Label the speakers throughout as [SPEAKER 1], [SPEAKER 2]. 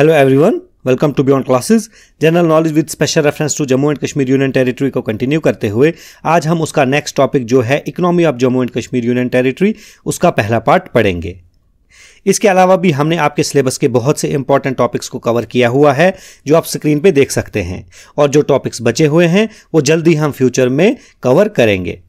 [SPEAKER 1] Hello everyone welcome to beyond classes general knowledge with special reference to Jammu and Kashmir union territory को continue करते हुए आज हम उसका नेक्स्ट टॉपिक जो है economy of Jammu and Kashmir union territory उसका पहला पार्ट पढ़ेंगे इसके अलावा भी हमने आपके सिलेबस के बहुत से इंपॉर्टेंट टॉपिक्स को कवर किया हुआ है जो आप स्क्रीन पे देख सकते हैं और जो टॉपिक्स बचे हुए हैं वो जल्दी हम फ्यूचर में कवर करेंगे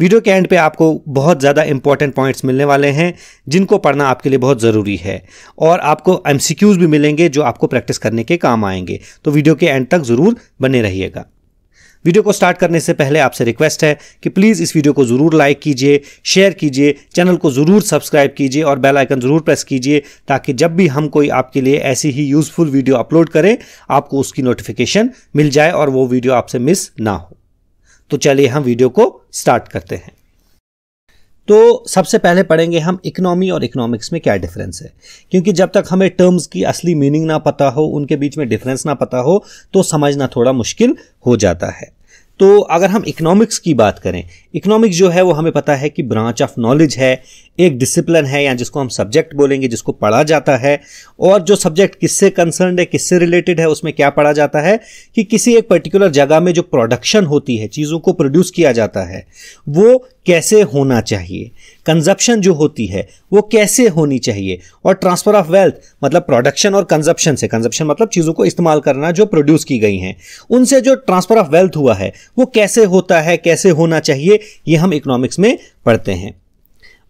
[SPEAKER 1] वीडियो के एंड पे आपको बहुत ज़्यादा इंपॉर्टेंट पॉइंट्स मिलने वाले हैं जिनको पढ़ना आपके लिए बहुत ज़रूरी है और आपको एम भी मिलेंगे जो आपको प्रैक्टिस करने के काम आएंगे तो वीडियो के एंड तक ज़रूर बने रहिएगा वीडियो को स्टार्ट करने से पहले आपसे रिक्वेस्ट है कि प्लीज़ इस वीडियो को ज़रूर लाइक कीजिए शेयर कीजिए चैनल को ज़रूर सब्सक्राइब कीजिए और बेल आइकन ज़रूर प्रेस कीजिए ताकि जब भी हम कोई आपके लिए ऐसी ही यूज़फुल वीडियो अपलोड करें आपको उसकी नोटिफिकेशन मिल जाए और वो वीडियो आपसे मिस ना हो तो चलिए हम वीडियो को स्टार्ट करते हैं तो सबसे पहले पढ़ेंगे हम इकोनॉमी और इकोनॉमिक्स में क्या डिफरेंस है क्योंकि जब तक हमें टर्म्स की असली मीनिंग ना पता हो उनके बीच में डिफरेंस ना पता हो तो समझना थोड़ा मुश्किल हो जाता है तो अगर हम इकोनॉमिक्स की बात करें इकोनॉमिक्स जो है वो हमें पता है कि ब्रांच ऑफ नॉलेज है एक डिसिप्लिन है या जिसको हम सब्जेक्ट बोलेंगे जिसको पढ़ा जाता है और जो सब्जेक्ट किससे कंसर्न है किससे रिलेटेड है उसमें क्या पढ़ा जाता है कि किसी एक पर्टिकुलर जगह में जो प्रोडक्शन होती है चीज़ों को प्रोड्यूस किया जाता है वो कैसे होना चाहिए कंजप्शन जो होती है वो कैसे होनी चाहिए और ट्रांसफर ऑफ वेल्थ मतलब प्रोडक्शन और कंजप्शन से कंजप्शन मतलब चीज़ों को इस्तेमाल करना जो प्रोड्यूस की गई हैं उनसे जो ट्रांसफर ऑफ वेल्थ हुआ है वो कैसे होता है कैसे होना चाहिए ये हम इकोनॉमिक्स में पढ़ते हैं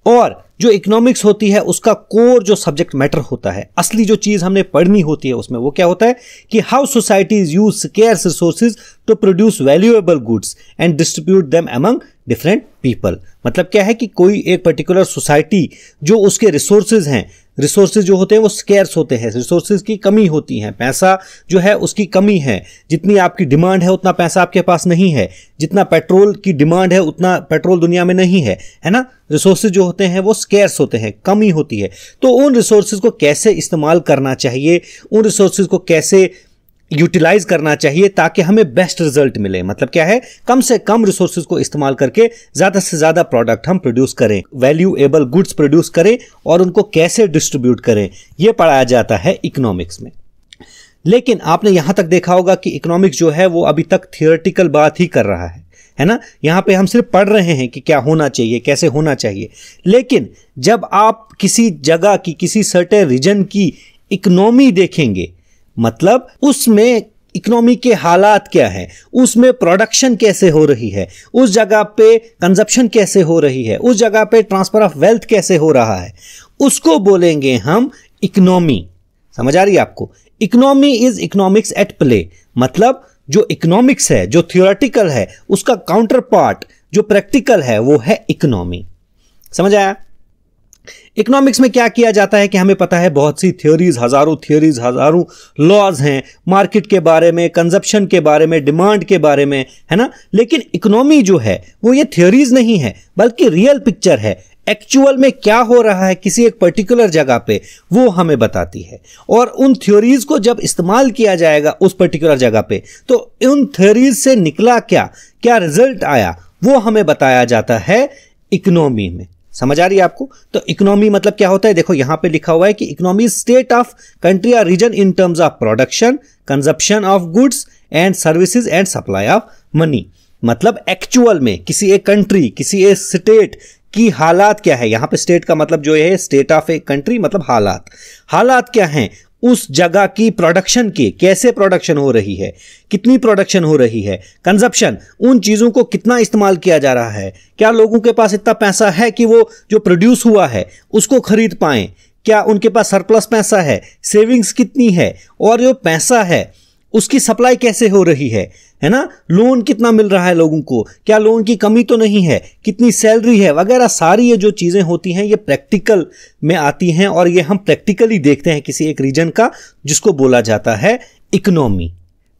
[SPEAKER 1] और जो इकोनॉमिक्स होती है उसका कोर जो सब्जेक्ट मैटर होता है असली जो चीज हमने पढ़नी होती है उसमें वो क्या होता है कि how societies use scarce resources to produce valuable goods and distribute them among different people मतलब क्या है कि कोई एक पर्टिकुलर सोसाइटी जो उसके रिसोर्सेज हैं रिसोर्सेज जो होते हैं वो स्केयर्स होते हैं रिसोर्सेज की कमी होती है पैसा जो है उसकी कमी है जितनी आपकी डिमांड है उतना पैसा आपके पास नहीं है जितना पेट्रोल की डिमांड है उतना पेट्रोल दुनिया में नहीं है है ना रिसोर्सेज जो होते हैं वो स्केयर्स होते हैं कमी होती है तो उन रिसोर्सेज को कैसे इस्तेमाल करना चाहिए उन रिसोर्सेज को कैसे यूटिलाइज करना चाहिए ताकि हमें बेस्ट रिजल्ट मिले मतलब क्या है कम से कम रिसोर्सेज को इस्तेमाल करके ज्यादा से ज्यादा प्रोडक्ट हम प्रोड्यूस करें वैल्यू एबल गुड्स प्रोड्यूस करें और उनको कैसे डिस्ट्रीब्यूट करें यह पढ़ाया जाता है इकोनॉमिक्स में लेकिन आपने यहां तक देखा होगा कि इकोनॉमिक्स जो है वो अभी तक थियोरटिकल बात ही कर रहा है है ना यहाँ पे हम सिर्फ पढ़ रहे हैं कि क्या होना चाहिए कैसे होना चाहिए लेकिन जब आप किसी जगह की किसी सर्टेन रीजन की इकोनॉमी देखेंगे मतलब उसमें इकोनॉमी के हालात क्या हैं उसमें प्रोडक्शन कैसे हो रही है उस जगह पे कंजप्शन कैसे हो रही है उस जगह पे ट्रांसफर ऑफ वेल्थ कैसे हो रहा है उसको बोलेंगे हम इकोनॉमी समझ आ रही है आपको economy is economics at play मतलब जो इकोनॉमिक्स है जो थियोरेटिकल है उसका काउंटर पार्ट जो प्रैक्टिकल है वो है इकोनॉमी समझ आया इकोनॉमिक्स में क्या किया जाता है कि हमें पता है बहुत सी थ्योरीज हजारों थ्योरीज हजारों लॉज हैं मार्केट के बारे में कंजप्शन के बारे में डिमांड के बारे में है ना लेकिन इकोनॉमी जो है वो ये थ्योरीज नहीं है बल्कि रियल पिक्चर है एक्चुअल में क्या हो रहा है किसी एक पर्टिकुलर जगह पे वो हमें बताती है और उन थ्योरीज को जब इस्तेमाल किया जाएगा उस पर्टिकुलर जगह पे तो उन थ्योरीज से निकला क्या क्या रिजल्ट आया वो हमें बताया जाता है इकोनॉमी में समझ आ रही है आपको तो इकोनॉमी मतलब क्या होता है देखो यहां पे लिखा हुआ है कि इकोनॉमी स्टेट ऑफ कंट्री या region in terms of production consumption of goods and services and supply of money मतलब एक्चुअल में किसी एक कंट्री किसी एक स्टेट की हालात क्या है यहां पे स्टेट का मतलब जो है स्टेट ऑफ ए कंट्री मतलब हालात हालात क्या हैं उस जगह की प्रोडक्शन की कैसे प्रोडक्शन हो रही है कितनी प्रोडक्शन हो रही है कंजप्शन उन चीज़ों को कितना इस्तेमाल किया जा रहा है क्या लोगों के पास इतना पैसा है कि वो जो प्रोड्यूस हुआ है उसको खरीद पाएँ क्या उनके पास सरप्लस पैसा है सेविंग्स कितनी है और जो पैसा है उसकी सप्लाई कैसे हो रही है है ना लोन कितना मिल रहा है लोगों को क्या लोन की कमी तो नहीं है कितनी सैलरी है वगैरह सारी ये जो चीज़ें होती हैं ये प्रैक्टिकल में आती हैं और ये हम प्रैक्टिकली देखते हैं किसी एक रीजन का जिसको बोला जाता है इकोनॉमी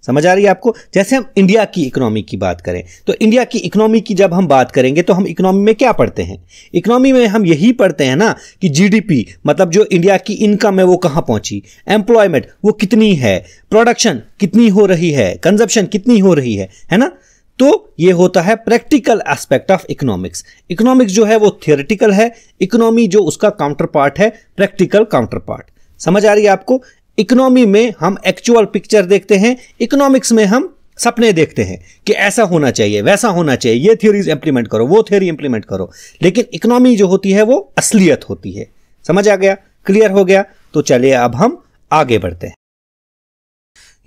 [SPEAKER 1] समझ आ रही है आपको जैसे हम इंडिया की इकोनॉमी की बात करें तो इंडिया की इकोनॉमी की जब हम बात करेंगे तो हम इकोनॉमी में क्या पढ़ते हैं इकोनॉमी में हम यही पढ़ते हैं ना कि जीडीपी मतलब जो इंडिया की इनकम है वो कहाँ पहुंची एम्प्लॉयमेंट वो कितनी है प्रोडक्शन कितनी हो रही है कंजप्शन कितनी हो रही है है ना तो ये होता है practical aspect of economics economics जो है वो थियोरेटिकल है इकोनॉमी जो उसका काउंटर पार्ट है प्रैक्टिकल काउंटर पार्ट समझ आ रही है आपको इकोनॉमी में हम एक्चुअल पिक्चर देखते हैं इकोनॉमिक्स में हम सपने देखते हैं कि ऐसा होना चाहिए वैसा होना चाहिए ये थ्योरीज इंप्लीमेंट करो वो थ्योरी इंप्लीमेंट करो लेकिन इकोनॉमी जो होती है वो असलियत होती है समझ आ गया क्लियर हो गया तो चलिए अब हम आगे बढ़ते हैं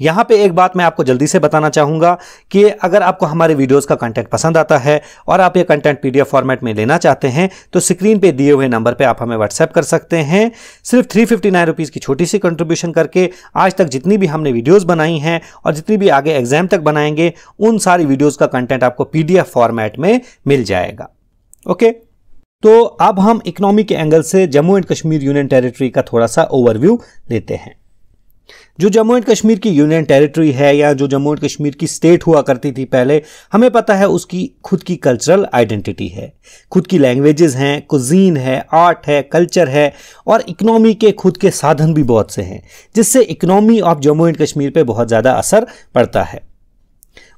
[SPEAKER 1] यहाँ पे एक बात मैं आपको जल्दी से बताना चाहूँगा कि अगर आपको हमारे वीडियोस का कंटेंट पसंद आता है और आप ये कंटेंट पीडीएफ फॉर्मेट में लेना चाहते हैं तो स्क्रीन पे दिए हुए नंबर पे आप हमें व्हाट्सएप कर सकते हैं सिर्फ थ्री फिफ्टी नाइन रुपीज़ की छोटी सी कंट्रीब्यूशन करके आज तक जितनी भी हमने वीडियोज़ बनाई हैं और जितनी भी आगे एग्जाम तक बनाएंगे उन सारी वीडियोज़ का कंटेंट आपको पी फॉर्मेट में मिल जाएगा ओके तो अब हम इकोनॉमी के एंगल से Jammu and Kashmir union territory का थोड़ा सा ओवरव्यू लेते हैं जो जम्मू एंड कश्मीर की यूनियन टेरिटरी है या जो जम्मू एंड कश्मीर की स्टेट हुआ करती थी पहले हमें पता है उसकी खुद की कल्चरल आइडेंटिटी है खुद की लैंग्वेजेस हैं कुजीन है आर्ट है कल्चर है और इकनॉमी के खुद के साधन भी बहुत से हैं जिससे economy of Jammu and Kashmir पर बहुत ज़्यादा असर पड़ता है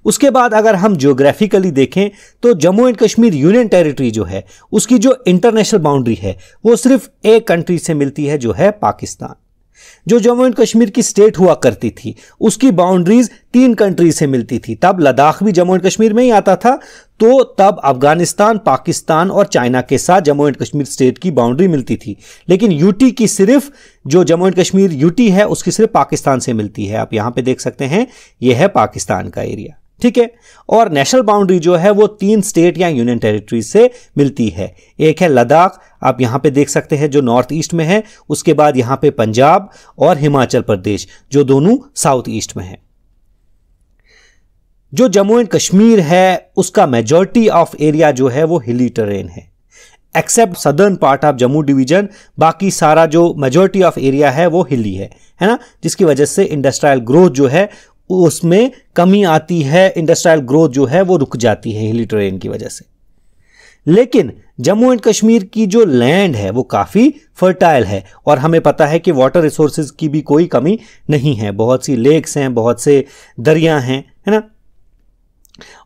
[SPEAKER 1] उसके बाद अगर हम ज्योग्राफिकली देखें तो Jammu and Kashmir union territory जो है उसकी जो इंटरनेशनल बाउंड्री है वो सिर्फ एक कंट्री से मिलती है जो है पाकिस्तान जो जम्मू एंड कश्मीर की स्टेट हुआ करती थी उसकी बाउंड्रीज तीन कंट्री से मिलती थी तब लद्दाख भी जम्मू एंड कश्मीर में ही आता था तो तब अफगानिस्तान पाकिस्तान और चाइना के साथ जम्मू एंड कश्मीर स्टेट की बाउंड्री मिलती थी लेकिन यूटी की सिर्फ जो जम्मू एंड कश्मीर यूटी है उसकी सिर्फ पाकिस्तान से मिलती है आप यहां पर देख सकते हैं यह है पाकिस्तान का एरिया ठीक है और नेशनल बाउंड्री जो है वो तीन स्टेट या यूनियन टेरिटरी से मिलती है एक है लद्दाख आप यहां पे देख सकते हैं जो नॉर्थ ईस्ट में है उसके बाद यहां पे पंजाब और हिमाचल प्रदेश जो दोनों साउथ ईस्ट में है जो जम्मू एंड कश्मीर है उसका मेजोरिटी ऑफ एरिया जो है वो हिली टेरेन है except southern part of Jammu division बाकी सारा जो मेजोरिटी ऑफ एरिया है वो हिली है है ना जिसकी वजह से इंडस्ट्रियल ग्रोथ जो है उसमें कमी आती है इंडस्ट्रियल ग्रोथ जो है वो रुक जाती है हिली टेरेन की वजह से लेकिन जम्मू एंड कश्मीर की जो लैंड है वो काफ़ी फर्टाइल है और हमें पता है कि वाटर रिसोर्सेज की भी कोई कमी नहीं है बहुत सी लेक्स हैं बहुत से दरिया हैं है ना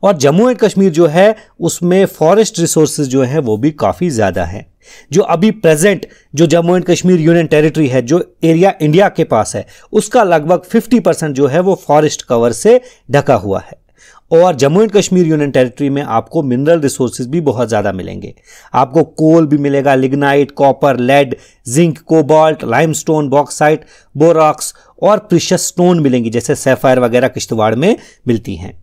[SPEAKER 1] और जम्मू एंड कश्मीर जो है उसमें फॉरेस्ट रिसोर्सेज जो है वो भी काफ़ी ज़्यादा है जो अभी प्रेजेंट जो Jammu and Kashmir union territory है जो एरिया इंडिया के पास है उसका लगभग 50 परसेंट जो है वो फॉरेस्ट कवर से ढका हुआ है और Jammu and Kashmir union territory में आपको मिनरल रिसोर्सेज भी बहुत ज़्यादा मिलेंगे आपको कोल भी मिलेगा lignite copper lead zinc cobalt limestone bauxite borax और प्रिशस स्टोन मिलेंगी जैसे सेफायर वगैरह किश्तवाड़ में मिलती हैं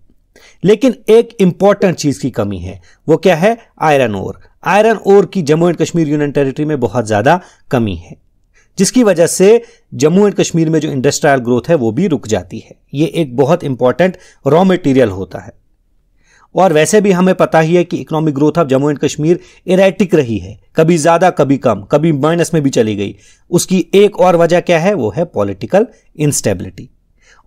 [SPEAKER 1] लेकिन एक इंपॉर्टेंट चीज़ की कमी है वो क्या है आयरन ओर आयरन ओर की Jammu and Kashmir union territory में बहुत ज़्यादा कमी है जिसकी वजह से जम्मू एंड कश्मीर में जो इंडस्ट्रियल ग्रोथ है वो भी रुक जाती है ये एक बहुत इंपॉर्टेंट रॉ मटेरियल होता है और वैसे भी हमें पता ही है कि economic growth of Jammu and Kashmir erratic रही है कभी ज़्यादा कभी कम कभी माइनस में भी चली गई उसकी एक और वजह क्या है वो है पॉलिटिकल इंस्टेबिलिटी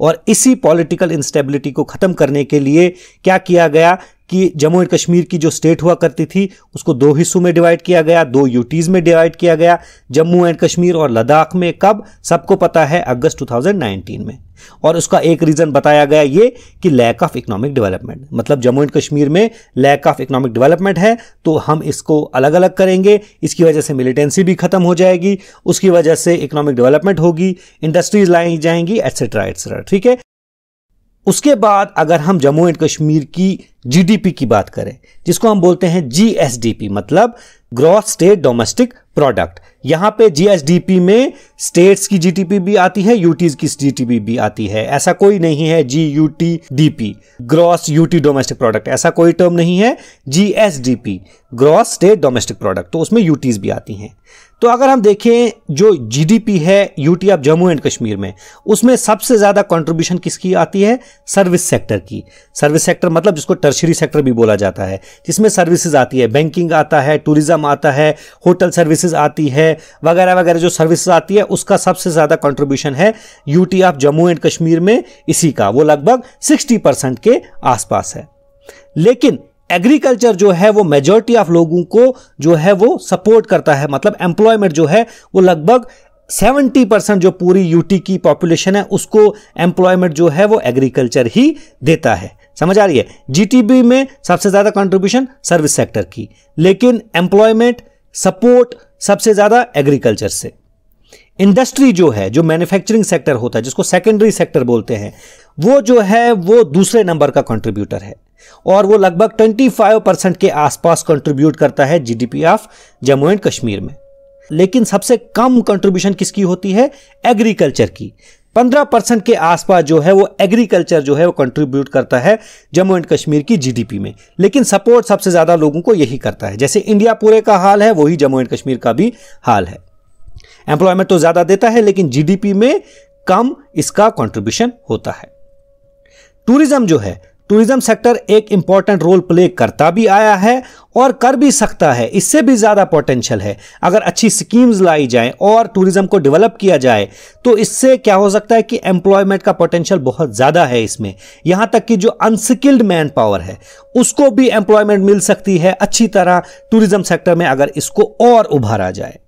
[SPEAKER 1] और इसी पॉलिटिकल इंस्टेबिलिटी को ख़त्म करने के लिए क्या किया गया कि जम्मू एंड कश्मीर की जो स्टेट हुआ करती थी उसको दो हिस्सों में डिवाइड किया गया दो यूटीज में डिवाइड किया गया जम्मू एंड कश्मीर और लद्दाख में कब सबको पता है अगस्त 2019 में और उसका एक रीज़न बताया गया ये कि लैक ऑफ इकोनॉमिक डेवलपमेंट मतलब जम्मू एंड कश्मीर में लैक ऑफ इकोनॉमिक डेवलपमेंट है तो हम इसको अलग अलग करेंगे इसकी वजह से मिलिटेंसी भी खत्म हो जाएगी उसकी वजह से इकोनॉमिक डेवलपमेंट होगी इंडस्ट्रीज लाई जाएंगी एट्सेट्रा एटसेट्रा ठीक है उसके बाद अगर हम जम्मू एंड कश्मीर की जीडीपी की बात करें जिसको हम बोलते हैं जीएसडीपी मतलब ग्रॉस स्टेट डोमेस्टिक प्रोडक्ट यहां पे जीएसडीपी में स्टेट्स की जीडीपी भी आती है यूटीज की जीडीपी भी आती है ऐसा कोई नहीं है G U T D P gross UT domestic product ऐसा कोई टर्म नहीं है GSDP gross state domestic product तो उसमें यूटीज भी आती हैं तो अगर हम देखें जो जीडीपी है UT of Jammu and Kashmir में उसमें सबसे ज़्यादा कंट्रीब्यूशन किसकी आती है सर्विस सेक्टर की सर्विस सेक्टर मतलब जिसको टर्शरी सेक्टर भी बोला जाता है जिसमें सर्विसेज आती है बैंकिंग आता है टूरिज्म आता है होटल सर्विसेज आती है वगैरह वगैरह जो सर्विसेज आती है उसका सबसे ज़्यादा कॉन्ट्रीब्यूशन है UT of Jammu and Kashmir में इसी का वो लगभग सिक्सटी के आसपास है लेकिन एग्रीकल्चर जो है वो मेजोरिटी ऑफ लोगों को जो है वो सपोर्ट करता है मतलब एम्प्लॉयमेंट जो है वो लगभग 70 परसेंट जो पूरी यूटी की पॉपुलेशन है उसको एम्प्लॉयमेंट जो है वो एग्रीकल्चर ही देता है समझ आ रही है जीटीबी में सबसे ज़्यादा कंट्रीब्यूशन सर्विस सेक्टर की लेकिन एम्प्लॉयमेंट सपोर्ट सबसे ज़्यादा एग्रीकल्चर से इंडस्ट्री जो है जो मैन्युफैक्चरिंग सेक्टर होता है जिसको सेकेंडरी सेक्टर बोलते हैं वो जो है वो दूसरे नंबर का कंट्रीब्यूटर है और वो लगभग 25 परसेंट के आसपास कंट्रीब्यूट करता है GDP of Jammu and Kashmir में लेकिन सबसे कम कंट्रीब्यूशन किसकी होती है एग्रीकल्चर की 15 परसेंट के आसपास जो है वो एग्रीकल्चर जो है वो कंट्रीब्यूट करता है जम्मू एंड कश्मीर की जीडीपी में लेकिन सपोर्ट सबसे ज़्यादा लोगों को यही करता है जैसे इंडिया पूरे का हाल है वही जम्मू एंड कश्मीर का भी हाल है एम्प्लॉयमेंट तो ज़्यादा देता है लेकिन जीडीपी में कम इसका कॉन्ट्रीब्यूशन होता है टूरिज्म जो है टूरिज्म सेक्टर एक इम्पॉर्टेंट रोल प्ले करता भी आया है और कर भी सकता है इससे भी ज़्यादा पोटेंशियल है अगर अच्छी स्कीम्स लाई जाए और टूरिज्म को डेवलप किया जाए तो इससे क्या हो सकता है कि एम्प्लॉयमेंट का पोटेंशियल बहुत ज़्यादा है इसमें यहाँ तक कि जो अनस्किल्ड मैन पावर है उसको भी एम्प्लॉयमेंट मिल सकती है अच्छी तरह टूरिज्म सेक्टर में अगर इसको और उभारा जाए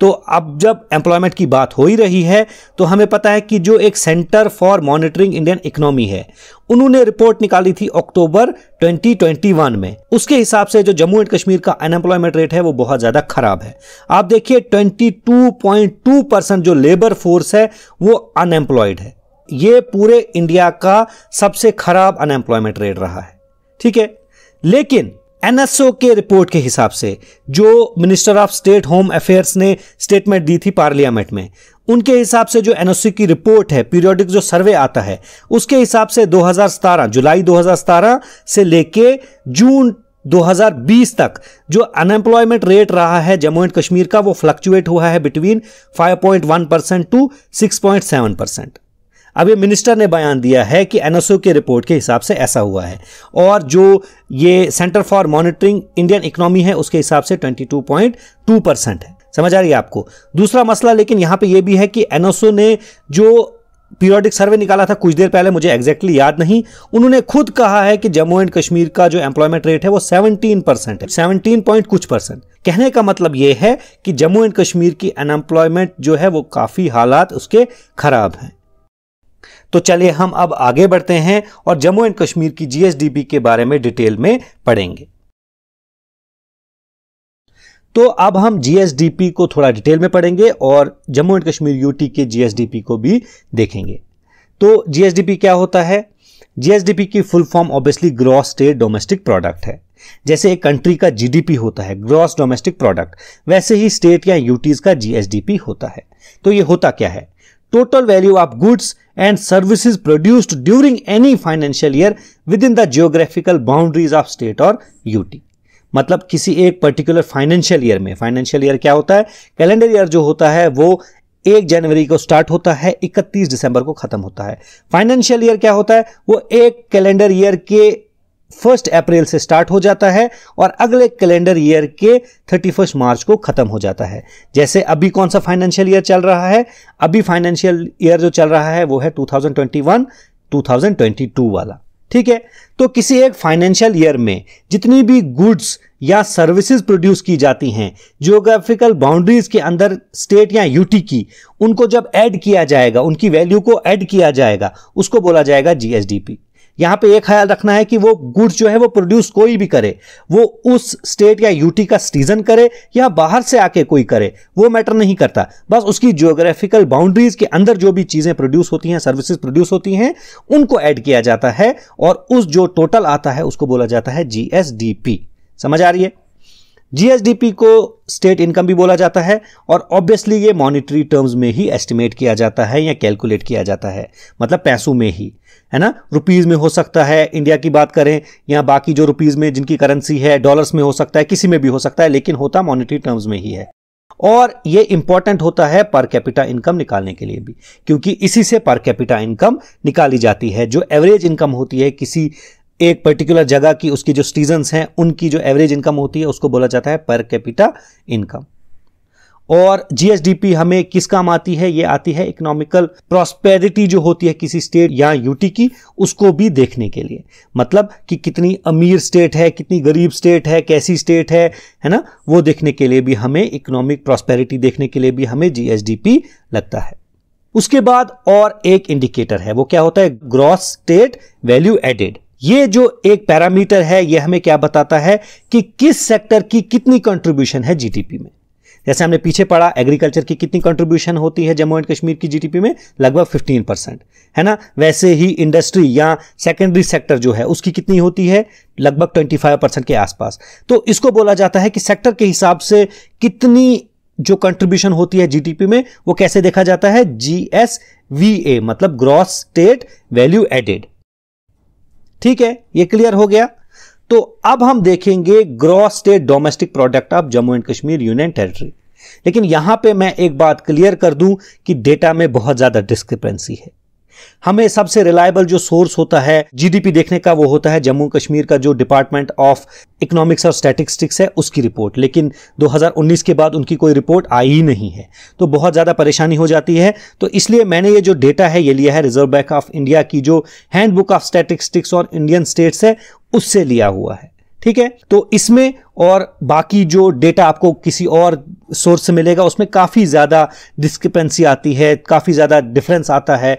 [SPEAKER 1] तो अब जब एम्प्लॉयमेंट की बात हो ही रही है तो हमें पता है कि जो एक centre for monitoring Indian economy है उन्होंने रिपोर्ट निकाली थी अक्टूबर 2021 में उसके हिसाब से जो जम्मू एंड कश्मीर का अनएम्प्लॉयमेंट रेट है वो बहुत ज़्यादा खराब है आप देखिए 22.2 परसेंट जो लेबर फोर्स है वो अनएम्प्लॉयड है ये पूरे इंडिया का सबसे खराब अनएम्प्लॉयमेंट रेट रहा है ठीक है लेकिन एनएसओ के रिपोर्ट के हिसाब से जो minister of state home affairs ने स्टेटमेंट दी थी पार्लियामेंट में उनके हिसाब से जो एनएससी की रिपोर्ट है पीरियोडिक जो सर्वे आता है उसके हिसाब से 2017 जुलाई 2017 से लेके जून 2020 तक जो अनएम्प्लॉयमेंट रेट रहा है जम्मू एंड कश्मीर का वो फ्लक्चुएट हुआ है बिटवीन 5.1 परसेंट टू 6.7 परसेंट अब ये मिनिस्टर ने बयान दिया है कि एनएसओ के रिपोर्ट के हिसाब से ऐसा हुआ है और जो ये centre for monitoring Indian economy है उसके हिसाब से 22.2 परसेंट है समझ आ रही है आपको दूसरा मसला लेकिन यहां पे ये भी है कि एनएसओ ने जो पीरियोडिक सर्वे निकाला था कुछ देर पहले मुझे एग्जैक्टली याद नहीं उन्होंने खुद कहा है कि जम्मू एंड कश्मीर का जो एम्प्लॉयमेंट रेट है वो 17 परसेंट है 17 पॉइंट कुछ परसेंट कहने का मतलब यह है कि जम्मू एंड कश्मीर की अनएम्प्लॉयमेंट जो है वो काफ़ी हालात उसके खराब हैं तो चलिए हम अब आगे बढ़ते हैं और जम्मू एंड कश्मीर की जीएसडीपी के बारे में डिटेल में पढ़ेंगे तो अब हम जीएसडीपी को थोड़ा डिटेल में पढ़ेंगे और जम्मू एंड कश्मीर यूटी के जीएसडीपी को भी देखेंगे तो जीएसडीपी क्या होता है जीएसडीपी की full form obviously gross state domestic product है जैसे एक कंट्री का जीडीपी होता है ग्रॉस डोमेस्टिक प्रोडक्ट वैसे ही स्टेट या यूटीज का जीएसडीपी होता है तो ये होता क्या है total value of goods and services produced during any financial year within the geographical boundaries of state or UT. मतलब किसी एक पर्टिकुलर फाइनेंशियल ईयर में फाइनेंशियल ईयर क्या होता है कैलेंडर ईयर जो होता है वो एक जनवरी को स्टार्ट होता है 31 दिसंबर को खत्म होता है फाइनेंशियल ईयर क्या होता है वो एक कैलेंडर ईयर के फर्स्ट अप्रैल से स्टार्ट हो जाता है और अगले कैलेंडर ईयर के थर्टी फर्स्ट मार्च को ख़त्म हो जाता है जैसे अभी कौन सा फाइनेंशियल ईयर चल रहा है अभी फाइनेंशियल ईयर जो चल रहा है वो है 2021 2022 वाला ठीक है तो किसी एक फाइनेंशियल ईयर में जितनी भी गुड्स या सर्विसेज प्रोड्यूस की जाती हैं जियोग्राफिकल बाउंड्रीज के अंदर स्टेट या यूटी की उनको जब ऐड किया जाएगा उनकी वैल्यू को ऐड किया जाएगा उसको बोला जाएगा जीएसडीपी यहां पे यह ख्याल रखना है कि वो गुड्स जो है वो प्रोड्यूस कोई भी करे वो उस स्टेट या यूटी का सिटीजन करे या बाहर से आके कोई करे वो मैटर नहीं करता बस उसकी जियोग्राफिकल बाउंड्रीज के अंदर जो भी चीज़ें प्रोड्यूस होती हैं सर्विसेज प्रोड्यूस होती हैं उनको ऐड किया जाता है और उस जो टोटल आता है उसको बोला जाता है जी समझ आ रही है जीएसडीपी को स्टेट इनकम भी बोला जाता है और ऑब्वियसली ये मॉनिटरी टर्म्स में ही एस्टिमेट किया जाता है या कैलकुलेट किया जाता है मतलब पैसों में ही है ना रुपीज़ में हो सकता है इंडिया की बात करें या बाकी जो रुपीज़ में जिनकी करेंसी है डॉलर्स में हो सकता है किसी में भी हो सकता है लेकिन होता मॉनिटरी टर्म्स में ही है और ये इंपॉर्टेंट होता है पर कैपिटा इनकम निकालने के लिए भी क्योंकि इसी से पर कैपिटा इनकम निकाली जाती है जो एवरेज इनकम होती है किसी एक पर्टिकुलर जगह की उसकी जो सीजन हैं उनकी जो एवरेज इनकम होती है उसको बोला जाता है पर कैपिटा इनकम और जीएसडीपी हमें किस काम आती है ये आती है इकोनॉमिकल प्रॉस्पेरिटी जो होती है किसी स्टेट या यूटी की उसको भी देखने के लिए मतलब कि कितनी अमीर स्टेट है कितनी गरीब स्टेट है कैसी स्टेट है है ना वो देखने के लिए भी हमें इकोनॉमिक प्रॉस्पेरिटी देखने के लिए भी हमें जीएसडीपी लगता है उसके बाद और एक इंडिकेटर है वो क्या होता है ग्रॉस स्टेट वैल्यू एडेड ये जो एक पैरामीटर है ये हमें क्या बताता है कि किस सेक्टर की कितनी कंट्रीब्यूशन है जीडीपी में जैसे हमने पीछे पढ़ा एग्रीकल्चर की कितनी कंट्रीब्यूशन होती है जम्मू एंड कश्मीर की जीडीपी में लगभग 15 परसेंट है ना वैसे ही इंडस्ट्री या सेकेंडरी सेक्टर जो है उसकी कितनी होती है लगभग 25 परसेंट के आसपास तो इसको बोला जाता है कि सेक्टर के हिसाब से कितनी जो कंट्रीब्यूशन होती है जीडीपी में वो कैसे देखा जाता है जीएसवीए मतलब ग्रॉस स्टेट वैल्यू एडेड ठीक है ये क्लियर हो गया तो अब हम देखेंगे gross state domestic product of Jammu and Kashmir union territory लेकिन यहां पे मैं एक बात क्लियर कर दूं कि डेटा में बहुत ज्यादा डिस्क्रिपेंसी है हमें सबसे रिलायबल जो सोर्स होता है जीडीपी देखने का वो होता है जम्मू कश्मीर का जो डिपार्टमेंट ऑफ इकोनॉमिक्स और स्टैटिस्टिक्स है उसकी रिपोर्ट लेकिन 2019 के बाद उनकी कोई रिपोर्ट आई ही नहीं है तो बहुत ज़्यादा परेशानी हो जाती है तो इसलिए मैंने ये जो डेटा है ये लिया है रिजर्व बैंक ऑफ इंडिया की जो हैंडबुक ऑफ स्टैटिस्टिक्स और इंडियन स्टेट्स है उससे लिया हुआ है ठीक है तो इसमें और बाकी जो डेटा आपको किसी और सोर्स से मिलेगा उसमें काफ़ी ज़्यादा डिस्क्रिपेंसी आती है काफ़ी ज़्यादा डिफरेंस आता है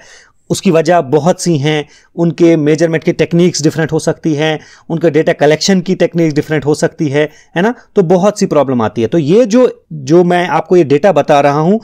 [SPEAKER 1] उसकी वजह बहुत सी हैं उनके मेजरमेंट की टेक्निक्स डिफरेंट हो सकती हैं उनका डेटा कलेक्शन की टेक्निक्स डिफरेंट हो सकती है है ना तो बहुत सी प्रॉब्लम आती है तो ये जो जो मैं आपको ये डेटा बता रहा हूँ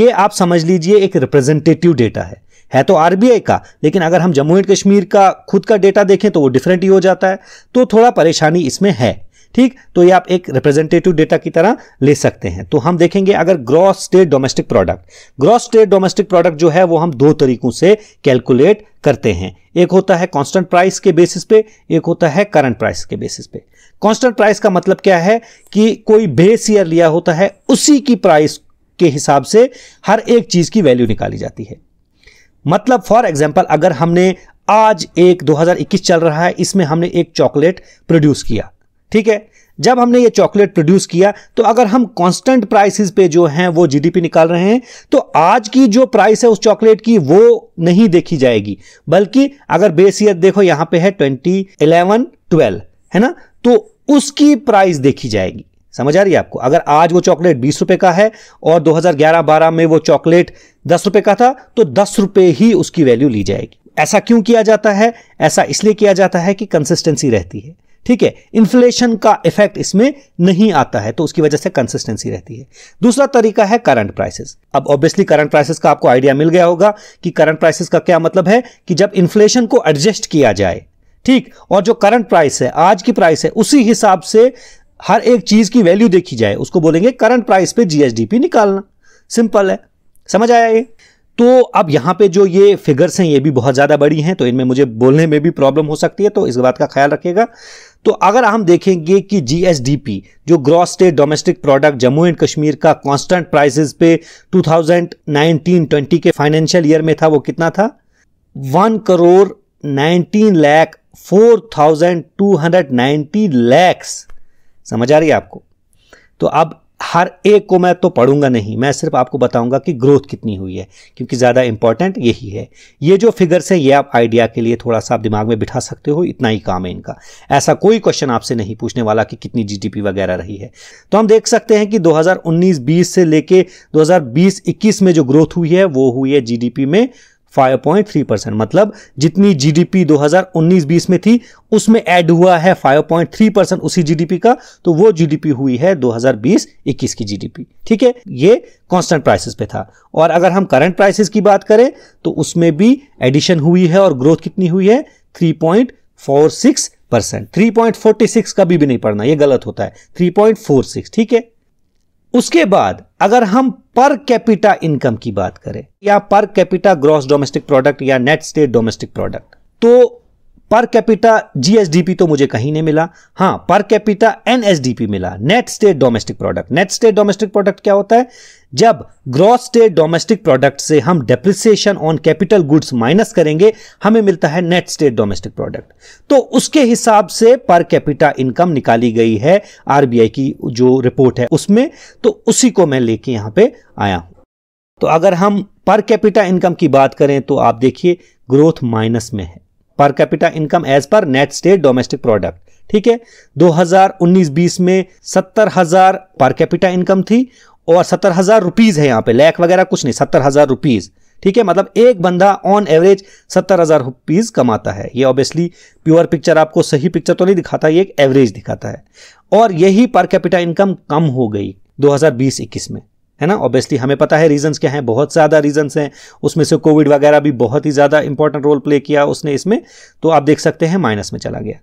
[SPEAKER 1] ये आप समझ लीजिए एक रिप्रेजेंटेटिव डेटा है है तो आर का लेकिन अगर हम जम्मू एंड कश्मीर का खुद का डेटा देखें तो वो डिफरेंट ही हो जाता है तो थोड़ा परेशानी इसमें है ठीक तो ये आप एक रिप्रेजेंटेटिव डेटा की तरह ले सकते हैं तो हम देखेंगे अगर gross state domestic product gross state domestic product जो है वो हम दो तरीकों से कैलकुलेट करते हैं एक होता है कांस्टेंट प्राइस के बेसिस पे एक होता है करंट प्राइस के बेसिस पे कांस्टेंट प्राइस का मतलब क्या है कि कोई बेस ईयर लिया होता है उसी की प्राइस के हिसाब से हर एक चीज की वैल्यू निकाली जाती है मतलब फॉर एग्जाम्पल अगर हमने आज एक 2021 चल रहा है इसमें हमने एक चॉकलेट प्रोड्यूस किया ठीक है जब हमने ये चॉकलेट प्रोड्यूस किया तो अगर हम कांस्टेंट प्राइसेस पे जो हैं वो जीडीपी निकाल रहे हैं तो आज की जो प्राइस है उस चॉकलेट की वो नहीं देखी जाएगी बल्कि अगर बेस ईयर देखो यहां पे है ट्वेंटी इलेवन है ना तो उसकी प्राइस देखी जाएगी समझ आ रही है आपको अगर आज वो चॉकलेट बीस रुपए का है और 2011-12 में वो चॉकलेट दस रुपए का था तो दस रुपए ही उसकी वैल्यू ली जाएगी ऐसा क्यों किया जाता है ऐसा इसलिए किया जाता है कि कंसिस्टेंसी रहती है ठीक है इन्फ्लेशन का इफेक्ट इसमें नहीं आता है तो उसकी वजह से कंसिस्टेंसी रहती है दूसरा तरीका है करंट प्राइसेस अब ऑब्वियसली करंट प्राइसेस का आपको आइडिया मिल गया होगा कि करंट प्राइसेस का क्या मतलब है कि जब इन्फ्लेशन को एडजस्ट किया जाए ठीक और जो करंट प्राइस है आज की प्राइस है उसी हिसाब से हर एक चीज की वैल्यू देखी जाए उसको बोलेंगे करंट प्राइस पे जीएसडीपी निकालना सिंपल है समझ आया ये तो अब यहां पे जो ये फिगर्स हैं ये भी बहुत ज़्यादा बड़ी हैं तो इनमें मुझे बोलने में भी प्रॉब्लम हो सकती है तो इस बात का ख्याल रखिएगा तो अगर हम देखेंगे कि जीएसडीपी जो gross state domestic product Jammu and Kashmir का कांस्टेंट प्राइसेस पे 2019-20 के फाइनेंशियल ईयर में था वो कितना था वन करोड़ 19 लाख 4,290 लैक्स समझ आ रही है आपको तो अब हर एक को मैं तो पढ़ूंगा नहीं मैं सिर्फ आपको बताऊंगा कि ग्रोथ कितनी हुई है क्योंकि ज़्यादा इंपॉर्टेंट यही है ये जो फिगर्स है ये आप आइडिया के लिए थोड़ा सा आप दिमाग में बिठा सकते हो इतना ही काम है इनका ऐसा कोई क्वेश्चन आपसे नहीं पूछने वाला कि कितनी जीडीपी वगैरह रही है तो हम देख सकते हैं कि दो हज़ार से लेके दो हज़ार में जो ग्रोथ हुई है वो हुई है जी में 5.3 परसेंट मतलब जितनी जीडीपी 2019-20 में थी उसमें ऐड हुआ है 5.3 परसेंट उसी जीडीपी का तो वो जीडीपी हुई है 2020-21 की जीडीपी ठीक है ये कांस्टेंट प्राइसेस पे था और अगर हम करंट प्राइसेस की बात करें तो उसमें भी एडिशन हुई है और ग्रोथ कितनी हुई है 3.46 परसेंट थ्री का भी, भी नहीं पढ़ना यह गलत होता है थ्री ठीक है उसके बाद अगर हम पर कैपिटा इनकम की बात करें या per capita gross domestic product या नेट स्टेट डोमेस्टिक प्रोडक्ट तो पर कैपिटा जीएसडीपी तो मुझे कहीं नहीं मिला हां पर कैपिटा एनएसडीपी मिला net state domestic product net state domestic product क्या होता है जब ग्रॉस स्टेट डोमेस्टिक प्रोडक्ट से हम depreciation on capital goods minus करेंगे हमें मिलता है नेट स्टेट डोमेस्टिक प्रोडक्ट तो उसके हिसाब से पर कैपिटा इनकम निकाली गई है आरबीआई की जो रिपोर्ट है उसमें तो उसी को मैं लेके यहां पे आया हूं तो अगर हम पर कैपिटा इनकम की बात करें तो आप देखिए ग्रोथ माइनस में है per capita income as per net state domestic product ठीक है 2019-20 में सत्तर हजार पर कैपिटा इनकम थी और सत्तर हज़ार रुपीज़ है यहाँ पे लैख वगैरह कुछ नहीं सत्तर हज़ार रुपीज़ ठीक है मतलब एक बंदा ऑन एवरेज सत्तर हज़ार रुपीज़ कमाता है ये ऑब्वियसली प्योर पिक्चर आपको सही पिक्चर तो नहीं दिखाता ये एक एवरेज दिखाता है और यही पर कैपिटा इनकम कम हो गई 2020-21 में है ना ऑब्वियसली हमें पता है रीजंस क्या हैं बहुत ज़्यादा रीजंस हैं उसमें से कोविड वगैरह भी बहुत ही ज़्यादा इंपॉर्टेंट रोल प्ले किया उसने इसमें तो आप देख सकते हैं माइनस में चला गया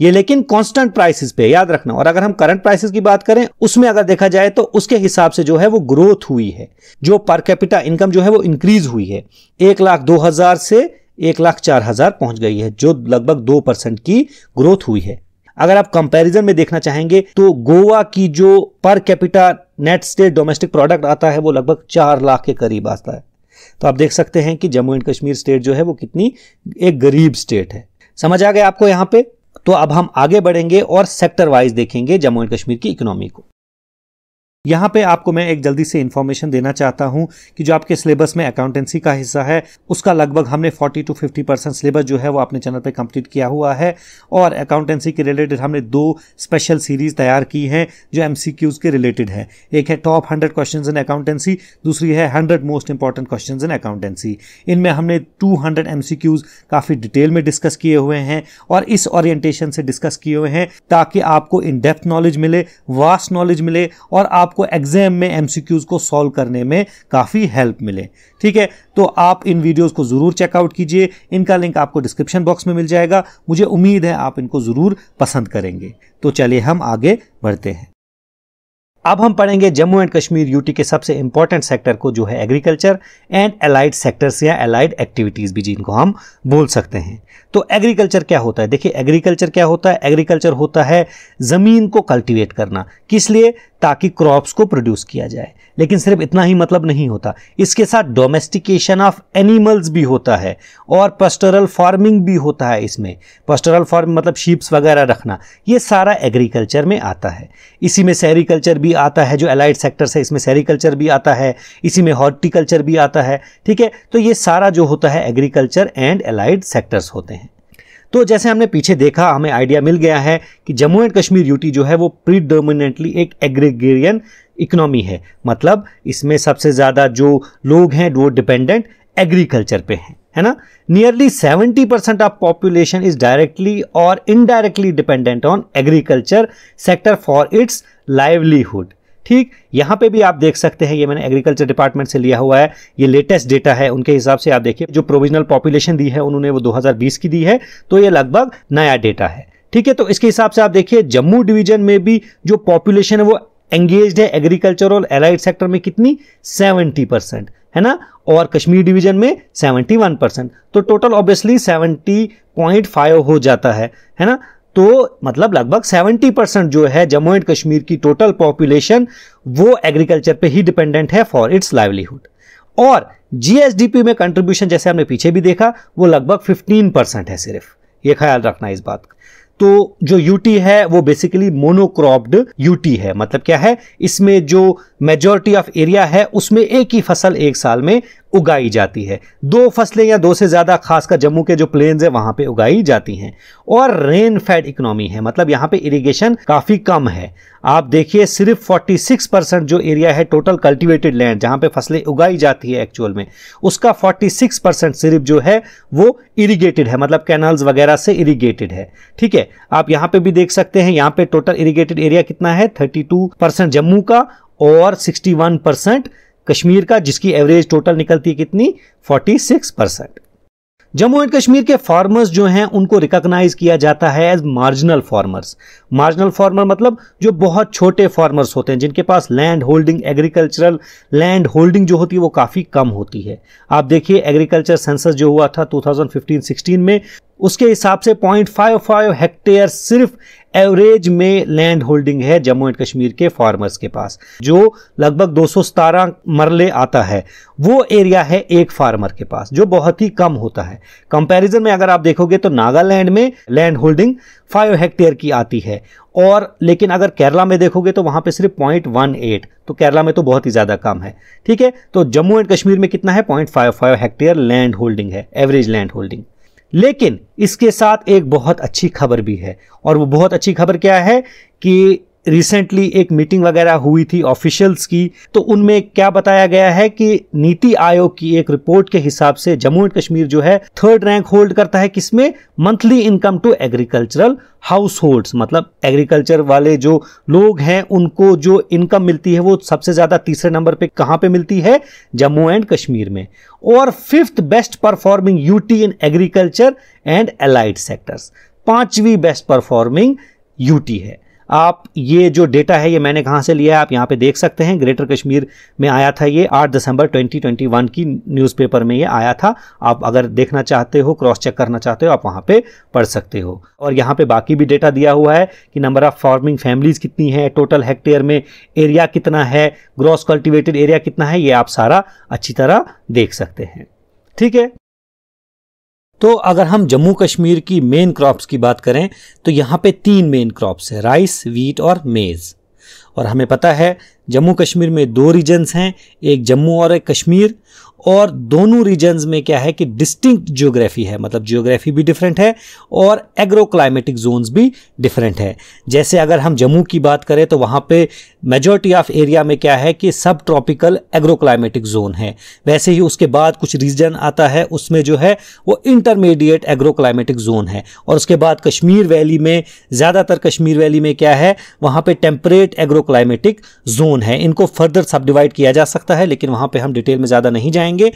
[SPEAKER 1] ये लेकिन कांस्टेंट प्राइसेस पे याद रखना और अगर हम करंट प्राइसेस की बात करें उसमें अगर देखा जाए तो उसके हिसाब से जो है वो ग्रोथ हुई है जो पर कैपिटा इनकम जो है वो इंक्रीज हुई है एक लाख दो हजार से एक लाख चार हजार पहुंच गई है जो लगभग दो परसेंट की ग्रोथ हुई है अगर आप कंपैरिजन में देखना चाहेंगे तो गोवा की जो per capita net state domestic product आता है वो लगभग चार लाख के करीब आता है तो आप देख सकते हैं कि जम्मू एंड कश्मीर स्टेट जो है वो कितनी एक गरीब स्टेट है समझ आ गया आपको यहाँ पे तो अब हम आगे बढ़ेंगे और सेक्टर वाइज देखेंगे जम्मू एंड कश्मीर की इकोनॉमी को यहाँ पे आपको मैं एक जल्दी से इन्फॉर्मेशन देना चाहता हूँ कि जो आपके सिलेबस में अकाउंटेंसी का हिस्सा है उसका लगभग हमने 40 टू 50 परसेंट सिलेबस जो है वो अपने चैनल पे कंप्लीट किया हुआ है और अकाउंटेंसी के रिलेटेड हमने दो स्पेशल सीरीज तैयार की हैं जो एम के रिलेटेड है एक है top hundred question in accountancy दूसरी है hundred most important question in accountancy इनमें हमने टू हंड्रेड काफ़ी डिटेल में डिस्कस किए हुए हैं और इस ऑरिएटेशन से डिस्कस किए हुए हैं ताकि आपको इन डेप्थ नॉलेज मिले वास्ट नॉलेज मिले और आप आपको एग्जाम में एम को सॉल्व करने में काफ़ी हेल्प मिले ठीक है तो आप इन वीडियोस को ज़रूर चेकआउट कीजिए इनका लिंक आपको डिस्क्रिप्शन बॉक्स में मिल जाएगा मुझे उम्मीद है आप इनको ज़रूर पसंद करेंगे तो चलिए हम आगे बढ़ते हैं अब हम पढ़ेंगे जम्मू एंड कश्मीर यूटी के सबसे इंपॉर्टेंट सेक्टर को जो है एग्रीकल्चर एंड एलाइड सेक्टर्स या एलाइड एक्टिविटीज़ भी जिनको हम बोल सकते हैं तो एग्रीकल्चर क्या होता है देखिए एग्रीकल्चर क्या होता है एग्रीकल्चर होता है ज़मीन को कल्टीवेट करना किस लिए ताकि क्रॉप्स को प्रोड्यूस किया जाए लेकिन सिर्फ इतना ही मतलब नहीं होता इसके साथ डोमेस्टिकेशन ऑफ एनिमल्स भी होता है और पस्टरल फार्मिंग भी होता है इसमें पस्टरल फार्म मतलब शीप्स वगैरह रखना ये सारा एग्रीकल्चर में आता है इसी में सेरिकल्चर भी आता है जो एलाइड सेक्टर्स है इसमें सेरीकल्चर भी आता है इसी में हॉर्टिकल्चर भी आता है ठीक है तो ये सारा जो होता है एग्रीकल्चर एंड एलाइड सेक्टर्स होते हैं तो जैसे हमने पीछे देखा हमें आइडिया मिल गया है कि जम्मू एंड कश्मीर यूटी जो है वो प्रीडोमिनेंटली एक एग्रीगेरियन इकोनॉमी है मतलब इसमें सबसे ज़्यादा जो लोग हैं वो डिपेंडेंट एग्रीकल्चर पे हैं है ना nearly 70 percent of population is directly और indirectly dependent on agriculture sector for its livelihood ठीक यहां पे भी आप देख सकते हैं ये मैंने एग्रीकल्चर डिपार्टमेंट से लिया हुआ है ये लेटेस्ट डेटा है उनके हिसाब से आप देखिए जो प्रोविजनल पॉपुलेशन दी है उन्होंने वो 2020 की दी है तो ये लगभग नया डेटा है ठीक है तो इसके हिसाब से आप देखिए जम्मू डिवीजन में भी जो पॉपुलेशन है वो एंगेज है एग्रीकल्चर और एलाइड सेक्टर में कितनी सेवेंटी परसेंट है ना और कश्मीर डिवीजन में सेवेंटी परसेंट तो टोटल ऑब्वियसली फाइव हो जाता है है ना तो मतलब लगभग 70 परसेंट जो है जम्मू एंड कश्मीर की टोटल पॉपुलेशन वो एग्रीकल्चर पे ही डिपेंडेंट है फॉर इट्स लाइवलीहुड और जीएसडीपी में कंट्रीब्यूशन जैसे हमने पीछे भी देखा वो लगभग 15 परसेंट है सिर्फ ये ख्याल रखना इस बात का तो जो यूटी है वो बेसिकली मोनोक्रॉप्ड यूटी है मतलब क्या है इसमें जो मेजोरिटी ऑफ एरिया है उसमें एक ही फसल एक साल में उगाई जाती है दो फसलें या दो से ज़्यादा खासकर जम्मू के जो प्लेन्स है वहाँ पे उगाई जाती हैं और रेन फेड इकोनॉमी है मतलब यहाँ पे इरिगेशन काफ़ी कम है आप देखिए सिर्फ 46 परसेंट जो एरिया है टोटल कल्टीवेटेड लैंड जहाँ पे फसलें उगाई जाती है एक्चुअल में उसका 46 परसेंट सिर्फ जो है वो इरिगेटेड है मतलब कैनाल्स वगैरह से इरिगेटेड है ठीक है आप यहाँ पे भी देख सकते हैं यहाँ पे टोटल इरिगेटेड एरिया कितना है 32 परसेंट जम्मू का और 61 परसेंट कश्मीर का जिसकी एवरेज टोटल निकलती है कितनी 46 परसेंट जम्मू एंड कश्मीर के फार्मर्स जो हैं उनको रिकॉग्नाइज किया जाता है as marginal farmers marginal farmer मतलब जो बहुत छोटे फार्मर्स होते हैं जिनके पास land holding agricultural land holding जो होती है वो काफ़ी कम होती है आप देखिए एग्रीकल्चर सेंसस जो हुआ था 2015-16 में उसके हिसाब से 0.55 हेक्टेयर सिर्फ एवरेज में लैंड होल्डिंग है जम्मू एंड कश्मीर के फार्मर्स के पास जो लगभग दो मरले आता है वो एरिया है एक फार्मर के पास जो बहुत ही कम होता है कंपैरिजन में अगर आप देखोगे तो नागालैंड में लैंड होल्डिंग फाइव हेक्टेयर की आती है और लेकिन अगर केरला में देखोगे तो वहां पे सिर्फ पॉइंट वन एट तो केरला में तो बहुत ही ज़्यादा कम है ठीक है तो जम्मू एंड कश्मीर में कितना है point five five hectare land holding है एवरेज लैंड होल्डिंग लेकिन इसके साथ एक बहुत अच्छी खबर भी है और वो बहुत अच्छी खबर क्या है कि रिसेंटली एक मीटिंग वगैरह हुई थी ऑफिशियल्स की तो उनमें क्या बताया गया है कि नीति आयोग की एक रिपोर्ट के हिसाब से जम्मू एंड कश्मीर जो है थर्ड रैंक होल्ड करता है किसमें monthly income to agricultural households मतलब एग्रीकल्चर वाले जो लोग हैं उनको जो इनकम मिलती है वो सबसे ज़्यादा तीसरे नंबर पे कहाँ पे मिलती है जम्मू एंड कश्मीर में और fifth best performing UT in agriculture and allied sectors पांचवी बेस्ट परफॉर्मिंग यूटी है आप ये जो डेटा है ये मैंने कहाँ से लिया है आप यहाँ पे देख सकते हैं ग्रेटर कश्मीर में आया था ये 8 दिसंबर 2021 की न्यूज़पेपर में ये आया था आप अगर देखना चाहते हो क्रॉस चेक करना चाहते हो आप वहाँ पे पढ़ सकते हो और यहाँ पे बाकी भी डेटा दिया हुआ है कि नंबर ऑफ़ फार्मिंग फैमिलीज़ कितनी है टोटल हेक्टेयर में एरिया कितना है ग्रॉस कल्टिवेटेड एरिया कितना है ये आप सारा अच्छी तरह देख सकते हैं ठीक है तो अगर हम जम्मू कश्मीर की मेन क्रॉप्स की बात करें तो यहाँ पे तीन मेन क्रॉप्स हैं राइस वीट और मेज़ और हमें पता है जम्मू कश्मीर में दो रीजन्स हैं एक जम्मू और एक कश्मीर और दोनों रीजन्स में क्या है कि डिस्टिंक्ट जियोग्राफी है मतलब जियोग्राफी भी डिफरेंट है और एग्रो क्लाइमेटिक जोन्स भी डिफरेंट है जैसे अगर हम जम्मू की बात करें तो वहाँ पे मेजॉरिटी ऑफ एरिया में क्या है कि सब ट्रॉपिकल एग्रो क्लाइमेटिक जोन है वैसे ही उसके बाद कुछ रीजन आता है उसमें जो है वो इंटरमीडिएट एग्रो क्लाइमेटिक जोन है और उसके बाद कश्मीर वैली में ज़्यादातर कश्मीर वैली में क्या है वहाँ पर टेम्परेट एग्रो क्लाइमेटिक जोन है इनको फर्दर सब डिवाइड किया जा सकता है लेकिन वहाँ पर हम डिटेल में ज़्यादा नहीं जाएंगे जाएंगे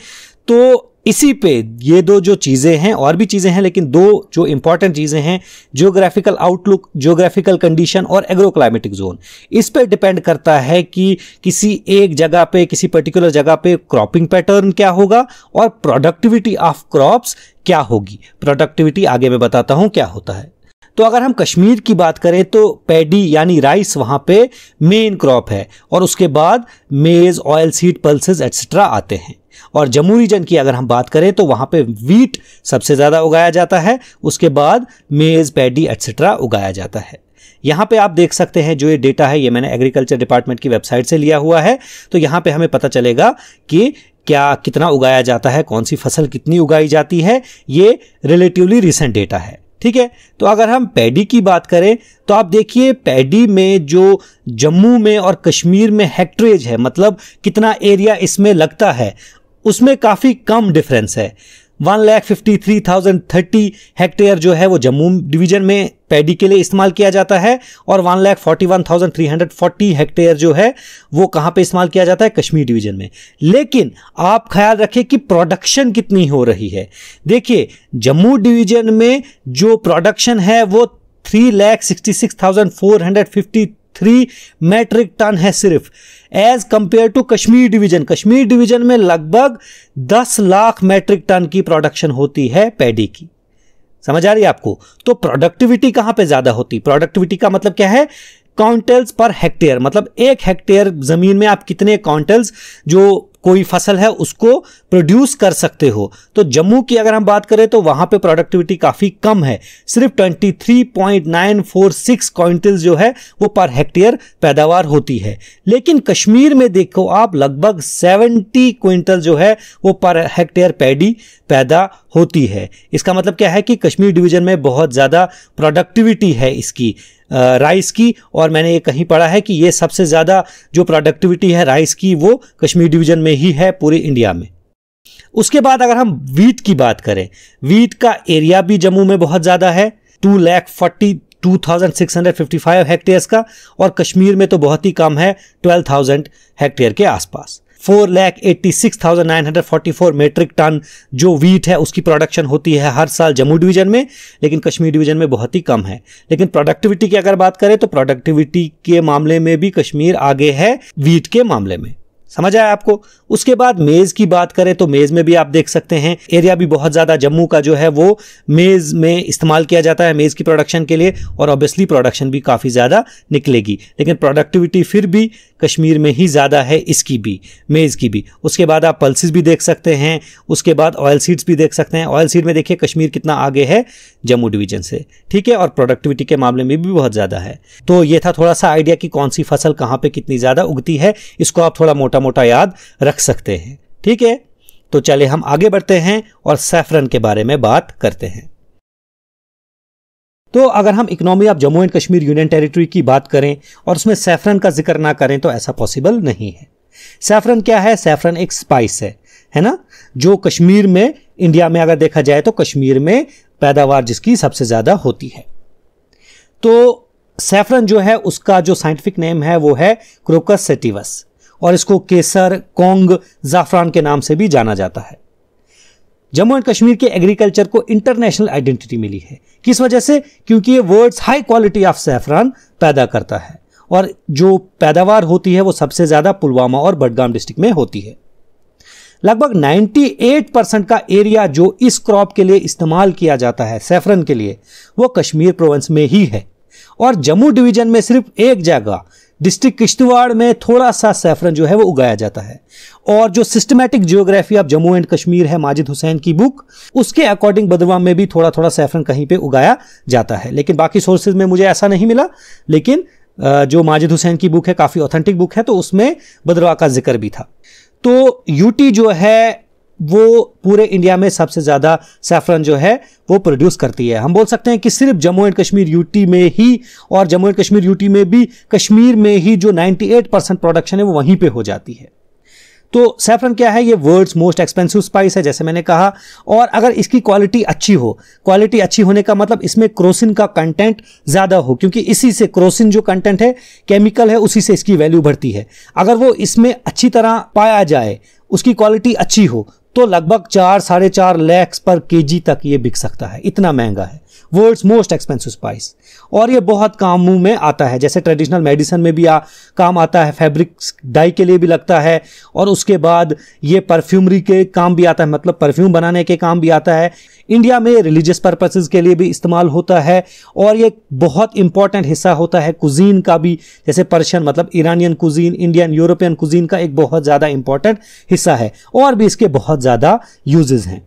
[SPEAKER 1] तो इसी पे ये दो जो चीज़ें हैं और भी चीज़ें हैं लेकिन दो जो इंपॉर्टेंट चीज़ें हैं जियोग्राफिकल आउटलुक जियोग्राफिकल कंडीशन और एग्रोक्लाइमेटिक जोन इस पर डिपेंड करता है कि किसी एक जगह पे किसी पर्टिकुलर जगह पे क्रॉपिंग पैटर्न क्या होगा और प्रोडक्टिविटी ऑफ क्रॉप्स क्या होगी प्रोडक्टिविटी आगे मैं बताता हूँ क्या होता है तो अगर हम कश्मीर की बात करें तो पैडी यानी राइस वहाँ पे मेन क्रॉप है और उसके बाद मेज़ ऑयल सीड पल्स एट्सट्रा आते हैं और जम्मू रीजन की अगर हम बात करें तो वहाँ पे वीट सबसे ज़्यादा उगाया जाता है उसके बाद मेज़ पैडी एट्सट्रा उगाया जाता है यहाँ पे आप देख सकते हैं जो ये डेटा है ये मैंने एग्रीकल्चर डिपार्टमेंट की वेबसाइट से लिया हुआ है तो यहाँ पे हमें पता चलेगा कि क्या कितना उगाया जाता है कौन सी फसल कितनी उगाई जाती है ये रिलेटिवली रिसेंट डेटा है ठीक है तो अगर हम पैडी की बात करें तो आप देखिए पैडी में जो जम्मू में और कश्मीर में हेक्टरेज है मतलब कितना एरिया इसमें लगता है उसमें काफ़ी कम डिफरेंस है one lakh fifty three thousand thirty hectare जो है वो जम्मू डिवीजन में पैडी के लिए इस्तेमाल किया जाता है और one lakh forty one thousand three hundred forty hectare जो है वो कहाँ पे इस्तेमाल किया जाता है कश्मीर डिवीजन में लेकिन आप ख्याल रखें कि प्रोडक्शन कितनी हो रही है देखिए जम्मू डिवीजन में जो प्रोडक्शन है वो three lakh sixty six thousand four hundred fifty three metric ton है सिर्फ as compare to Kashmir division Kashmir division में लगभग दस लाख मैट्रिक टन की प्रोडक्शन होती है पैडी की समझ आ रही है आपको तो प्रोडक्टिविटी कहां पे ज्यादा होती प्रोडक्टिविटी का मतलब क्या है क्विंटल्स पर हेक्टेयर मतलब एक हेक्टेयर ज़मीन में आप कितने क्विंटल्स जो कोई फसल है उसको प्रोड्यूस कर सकते हो तो जम्मू की अगर हम बात करें तो वहाँ पे प्रोडक्टिविटी काफ़ी कम है सिर्फ 23.946 थ्री जो है वो पर हेक्टेयर पैदावार होती है लेकिन कश्मीर में देखो आप लगभग 70 क्विंटल जो है वो पर हेक्टेयर पैडी पैदा होती है इसका मतलब क्या है कि कश्मीर डिवीजन में बहुत ज़्यादा प्रोडक्टिविटी है इसकी राइस की और मैंने ये कहीं पढ़ा है कि ये सबसे ज़्यादा जो प्रोडक्टिविटी है राइस की वो कश्मीर डिवीजन में ही है पूरे इंडिया में उसके बाद अगर हम वीट की बात करें वीट का एरिया भी जम्मू में बहुत ज़्यादा है two lakh forty two thousand six hundred fifty five hectares का और कश्मीर में तो बहुत ही कम है ट्वेल्व थाउजेंड हेक्टेयर के आसपास four lakh eighty six thousand nine hundred forty four metric ton जो वीट है उसकी प्रोडक्शन होती है हर साल जम्मू डिवीजन में लेकिन कश्मीर डिवीजन में बहुत ही कम है लेकिन प्रोडक्टिविटी की अगर बात करें तो प्रोडक्टिविटी के मामले में भी कश्मीर आगे है वीट के मामले में समझ आया आपको उसके बाद मेज़ की बात करें तो मेज़ में भी आप देख सकते हैं एरिया भी बहुत ज़्यादा जम्मू का जो है वो मेज़ में इस्तेमाल किया जाता है मेज़ की प्रोडक्शन के लिए और ऑब्वियसली प्रोडक्शन भी काफ़ी ज़्यादा निकलेगी लेकिन प्रोडक्टिविटी फिर भी कश्मीर में ही ज़्यादा है इसकी भी मेज़ की भी उसके बाद आप पल्सिस भी देख सकते हैं उसके बाद ऑयल सीड्स भी देख सकते हैं ऑयल सीड में देखिए कश्मीर कितना आगे है जम्मू डिवीजन से ठीक है और प्रोडक्टिविटी के मामले में भी बहुत ज़्यादा है तो ये था थोड़ा सा आइडिया कि कौन सी फसल कहाँ पर कितनी ज़्यादा उगती है इसको आप थोड़ा मोटा मोटा याद रख सकते हैं ठीक है तो चले हम आगे बढ़ते हैं और सैफरन के बारे में बात करते हैं तो अगर हम economy of Jammu and Kashmir union territory की बात करें और उसमें सैफरन का जिक्र ना करें तो ऐसा पॉसिबल नहीं है सैफरन क्या है सैफरन एक स्पाइस है है ना जो कश्मीर में इंडिया में अगर देखा जाए तो कश्मीर में पैदावार जिसकी सबसे ज़्यादा होती है तो सैफरन जो है उसका जो साइंटिफिक नेम है वो है क्रोकस सेटिवस और इसको केसर कोंग जाफरान के नाम से भी जाना जाता है जम्मू एंड कश्मीर के एग्रीकल्चर को इंटरनेशनल आइडेंटिटी मिली है किस वजह से क्योंकि ये words high quality of saffron पैदा करता है और जो पैदावार होती है वो सबसे ज़्यादा पुलवामा और बडगाम डिस्ट्रिक्ट में होती है लगभग 98 परसेंट का एरिया जो इस क्रॉप के लिए इस्तेमाल किया जाता है सैफरन के लिए वो कश्मीर प्रोविंस में ही है और जम्मू डिवीजन में सिर्फ एक जगह डिस्ट्रिक्ट किश्तवाड़ में थोड़ा सा सैफरन जो है वो उगाया जाता है और जो systematic geography of Jammu and Kashmir है माजिद हुसैन की बुक उसके अकॉर्डिंग बदवा में भी थोड़ा थोड़ा सैफरन कहीं पे उगाया जाता है लेकिन बाकी सोर्सेज में मुझे ऐसा नहीं मिला लेकिन जो माजिद हुसैन की बुक है काफ़ी ऑथेंटिक बुक है तो उसमें बदरवा का जिक्र भी था तो यूटी जो है वो पूरे इंडिया में सबसे ज़्यादा सैफरन जो है वो प्रोड्यूस करती है हम बोल सकते हैं कि सिर्फ जम्मू एंड कश्मीर यूटी में ही और जम्मू एंड कश्मीर यूटी में भी कश्मीर में ही जो 98 परसेंट प्रोडक्शन है वो वहीं पे हो जाती है तो सैफरन क्या है ये वर्ल्ड्स मोस्ट एक्सपेंसिव स्पाइस है जैसे मैंने कहा और अगर इसकी क्वालिटी अच्छी हो क्वालिटी अच्छी होने का मतलब इसमें क्रोसिन का कंटेंट ज़्यादा हो क्योंकि इसी से क्रोसिन जो कंटेंट है केमिकल है उसी से इसकी वैल्यू बढ़ती है अगर वो इसमें अच्छी तरह पाया जाए उसकी क्वालिटी अच्छी हो तो लगभग चार साढ़े चार लैक्स पर केजी तक ये बिक सकता है इतना महंगा है वर्ल्ड्स मोस्ट एक्सपेंसिव स्पाइस और ये बहुत कामों में आता है जैसे ट्रेडिशनल मेडिसिन में भी आ, काम आता है फैब्रिक्स डाई के लिए भी लगता है और उसके बाद ये परफ्यूमरी के काम भी आता है मतलब परफ्यूम बनाने के काम भी आता है इंडिया में रिलीजियस पर्पसेस के लिए भी इस्तेमाल होता है और ये बहुत इंपॉर्टेंट हिस्सा होता है कुजीन का भी जैसे पर्शियन मतलब Iranian cuisine Indian European cuisine का एक बहुत ज़्यादा इंपॉर्टेंट हिस्सा है और भी इसके बहुत ज़्यादा यूजेज़ हैं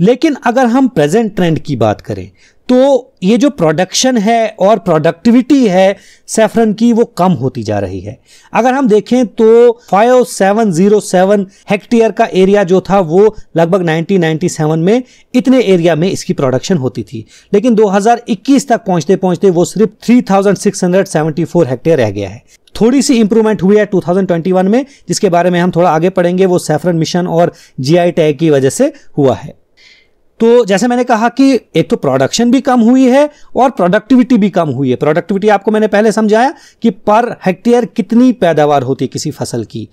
[SPEAKER 1] लेकिन अगर हम प्रेजेंट ट्रेंड की बात करें तो ये जो प्रोडक्शन है और प्रोडक्टिविटी है सेफरन की वो कम होती जा रही है अगर हम देखें तो 5707 हेक्टेयर का एरिया जो था वो लगभग 1997 में इतने एरिया में इसकी प्रोडक्शन होती थी लेकिन 2021 तक पहुंचते पहुंचते वो सिर्फ 3674 हेक्टेयर रह गया है थोड़ी सी इंप्रूवमेंट हुई है 2021 में जिसके बारे में हम थोड़ा आगे पढ़ेंगे वो सेफरन मिशन और जीआई टैग की वजह से हुआ है तो जैसे मैंने कहा कि एक तो प्रोडक्शन भी कम हुई है और प्रोडक्टिविटी भी कम हुई है प्रोडक्टिविटी आपको मैंने पहले समझाया कि पर हेक्टेयर कितनी पैदावार होती है किसी फसल की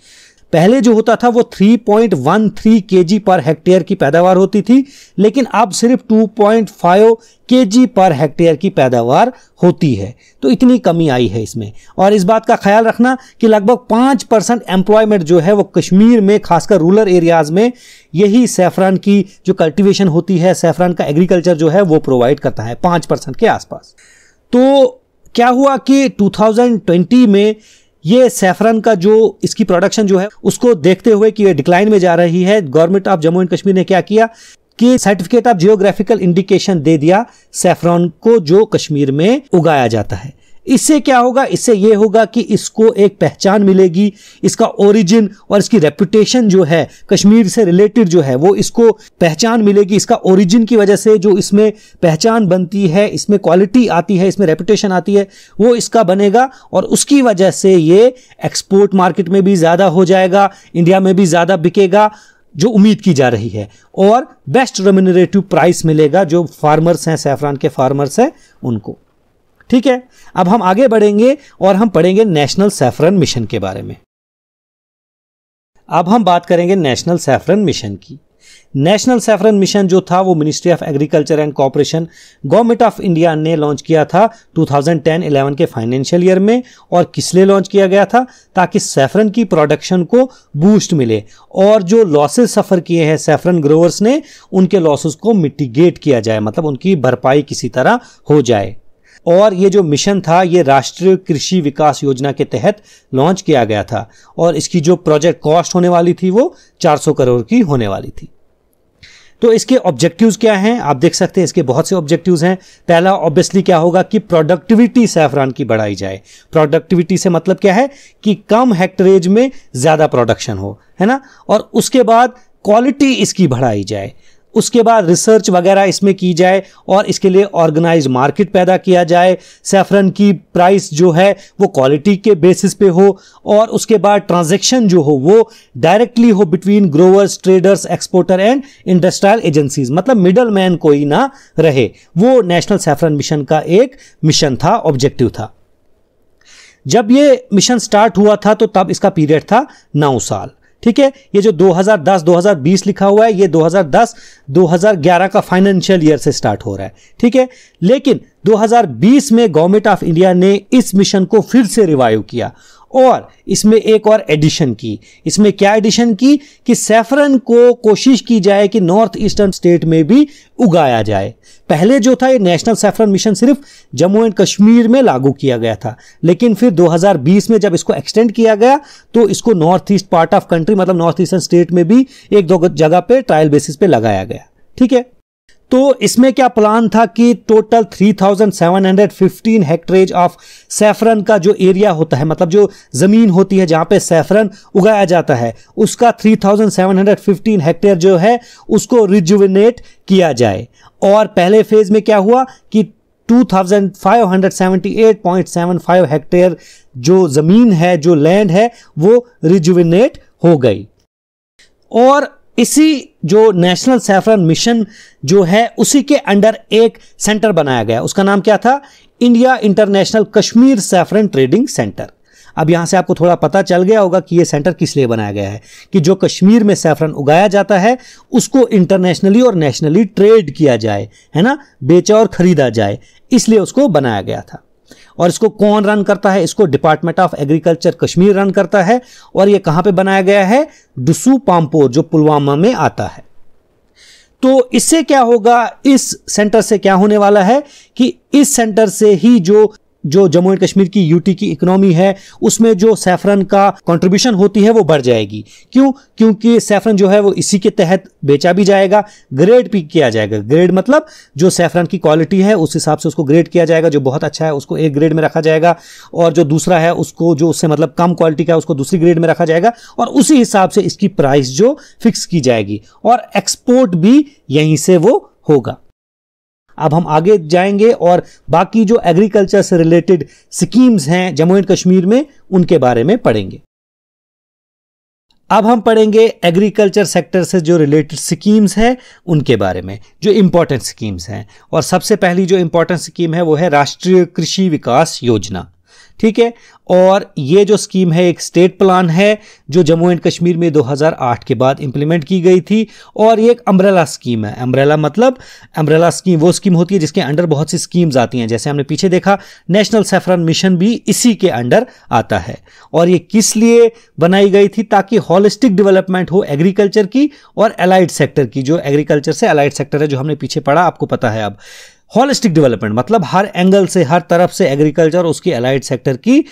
[SPEAKER 1] पहले जो होता था वो 3.13 पॉइंट पर हेक्टेयर की पैदावार होती थी लेकिन अब सिर्फ 2.5 पॉइंट पर हेक्टेयर की पैदावार होती है तो इतनी कमी आई है इसमें और इस बात का ख्याल रखना कि लगभग पाँच परसेंट एम्प्लॉयमेंट जो है वो कश्मीर में खासकर रूरल एरियाज़ में यही सैफरान की जो कल्टिवेशन होती है सैफरान का एग्रीकल्चर जो है वो प्रोवाइड करता है पाँच परसेंट के आसपास तो क्या हुआ कि 2020 में ये सेफरन का जो इसकी प्रोडक्शन जो है उसको देखते हुए कि ये डिक्लाइन में जा रही है government of Jammu and Kashmir ने क्या किया कि सर्टिफिकेट ऑफ जियोग्राफिकल इंडिकेशन दे दिया सेफरॉन को जो कश्मीर में उगाया जाता है इससे क्या होगा इससे ये होगा कि इसको एक पहचान मिलेगी इसका ओरिजिन और इसकी रेपुटेशन जो है कश्मीर से रिलेटेड जो है वो इसको पहचान मिलेगी इसका ओरिजिन की वजह से जो इसमें पहचान बनती है इसमें क्वालिटी आती है इसमें रेपुटेशन आती है वो इसका बनेगा और उसकी वजह से ये एक्सपोर्ट मार्केट में भी ज़्यादा हो जाएगा इंडिया में भी ज़्यादा बिकेगा जो उम्मीद की जा रही है और बेस्ट रेमिनरेटिव प्राइस मिलेगा जो फार्मर्स हैं सैफरान के फार्मर्स हैं उनको ठीक है अब हम आगे बढ़ेंगे और हम पढ़ेंगे नेशनल सेफरन मिशन के बारे में अब हम बात करेंगे नेशनल सैफरन मिशन की नेशनल सेफरन मिशन जो था वो ministry of agriculture and cooperation government of India ने लॉन्च किया था 2010-11 के फाइनेंशियल ईयर में और किस लिए लॉन्च किया गया था ताकि सैफरन की प्रोडक्शन को बूस्ट मिले और जो लॉसेस सफ़र किए हैं सेफरन ग्रोवर्स ने उनके लॉसेस को मिटिगेट किया जाए मतलब उनकी भरपाई किसी तरह हो जाए और ये जो मिशन था ये राष्ट्रीय कृषि विकास योजना के तहत लॉन्च किया गया था और इसकी जो प्रोजेक्ट कॉस्ट होने वाली थी वो 400 करोड़ की होने वाली थी तो इसके ऑब्जेक्टिव्स क्या हैं आप देख सकते हैं इसके बहुत से ऑब्जेक्टिव्स हैं पहला ऑब्वियसली क्या होगा कि प्रोडक्टिविटी सैफरान की बढ़ाई जाए प्रोडक्टिविटी से मतलब क्या है कि कम हेक्टरेज में ज़्यादा प्रोडक्शन हो है ना और उसके बाद क्वालिटी इसकी बढ़ाई जाए उसके बाद रिसर्च वगैरह इसमें की जाए और इसके लिए ऑर्गेनाइज मार्केट पैदा किया जाए सेफरन की प्राइस जो है वो क्वालिटी के बेसिस पे हो और उसके बाद ट्रांजैक्शन जो हो वो डायरेक्टली हो between growers traders exporter and industrial agencies मतलब मिडल मैन कोई ना रहे वो नेशनल सेफरन मिशन का एक मिशन था ऑब्जेक्टिव था जब ये मिशन स्टार्ट हुआ था तो तब इसका पीरियड था नौ साल ठीक है ये जो 2010-2020 लिखा हुआ है ये 2010-2011 का फाइनेंशियल ईयर से स्टार्ट हो रहा है ठीक है लेकिन 2020 में गवर्नमेंट ऑफ इंडिया ने इस मिशन को फिर से रिवाइव किया और इसमें एक और एडिशन की इसमें क्या एडिशन की कि सेफरन को कोशिश की जाए कि नॉर्थ ईस्टर्न स्टेट में भी उगाया जाए पहले जो था ये नेशनल सेफरन मिशन सिर्फ जम्मू एंड कश्मीर में लागू किया गया था लेकिन फिर 2020 में जब इसको एक्सटेंड किया गया तो इसको north east part of country मतलब नॉर्थ ईस्टर्न स्टेट में भी एक दो जगह पे ट्रायल बेसिस पे लगाया गया ठीक है तो इसमें क्या प्लान था कि टोटल 3715 हेक्टरेज ऑफ सैफरन का जो एरिया होता है मतलब जो ज़मीन होती है जहां पे सैफरन उगाया जाता है उसका 3715 हेक्टेयर जो है उसको रिजुविनेट किया जाए और पहले फेज में क्या हुआ कि 2578.75 हेक्टेयर जो ज़मीन है जो लैंड है वो रिजुविनेट हो गई और इसी जो नेशनल सेफरन मिशन जो है उसी के अंडर एक सेंटर बनाया गया उसका नाम क्या था India international Kashmir saffron trading centre अब यहां से आपको थोड़ा पता चल गया होगा कि ये सेंटर किस लिए बनाया गया है कि जो कश्मीर में सैफरन उगाया जाता है उसको इंटरनेशनली और नेशनली ट्रेड किया जाए है ना बेचा और खरीदा जाए इसलिए उसको बनाया गया था और इसको कौन रन करता है इसको department of agriculture Kashmir run करता है और ये कहां पे बनाया गया है डुसू पाम्पोर जो पुलवामा में आता है तो इससे क्या होगा इस सेंटर से क्या होने वाला है कि इस सेंटर से ही जो जो जम्मू एंड कश्मीर की यूटी की इकोनॉमी है उसमें जो सैफरन का कंट्रीब्यूशन होती है वो बढ़ जाएगी क्यों क्योंकि सैफरन जो है वो इसी के तहत बेचा भी जाएगा ग्रेड भी किया जाएगा ग्रेड मतलब जो सैफरन की क्वालिटी है उस हिसाब से उसको ग्रेड किया जाएगा जो बहुत अच्छा है उसको एक ग्रेड में रखा जाएगा और जो दूसरा है उसको जो उससे मतलब कम क्वालिटी का है उसको दूसरी ग्रेड में रखा जाएगा और उसी हिसाब से इसकी प्राइस जो फिक्स की जाएगी और एक्सपोर्ट भी यहीं से वो होगा अब हम आगे जाएंगे और बाकी जो एग्रीकल्चर से रिलेटेड स्कीम्स हैं जम्मू एंड कश्मीर में उनके बारे में पढ़ेंगे अब हम पढ़ेंगे एग्रीकल्चर सेक्टर से जो रिलेटेड स्कीम्स हैं उनके बारे में जो इम्पोर्टेंट स्कीम्स हैं और सबसे पहली जो इम्पोर्टेंट स्कीम है वो है राष्ट्रीय कृषि विकास योजना ठीक है और ये जो स्कीम है एक स्टेट प्लान है जो जम्मू एंड कश्मीर में 2008 के बाद इम्प्लीमेंट की गई थी और ये एक अम्ब्रेला स्कीम है अम्ब्रेला मतलब अम्ब्रेला स्कीम वो स्कीम होती है जिसके अंडर बहुत सी स्कीम्स आती हैं जैसे हमने पीछे देखा नेशनल सेफरन मिशन भी इसी के अंडर आता है और ये किस लिए बनाई गई थी ताकि हॉलिस्टिक डेवलपमेंट हो एग्रीकल्चर की और एलाइड सेक्टर की जो एग्रीकल्चर से एलाइड सेक्टर है जो हमने पीछे पढ़ा आपको पता है अब हॉलिस्टिक डेवलपमेंट मतलब हर एंगल से हर तरफ से एग्रीकल्चर उसकी अलाइड सेक्टर की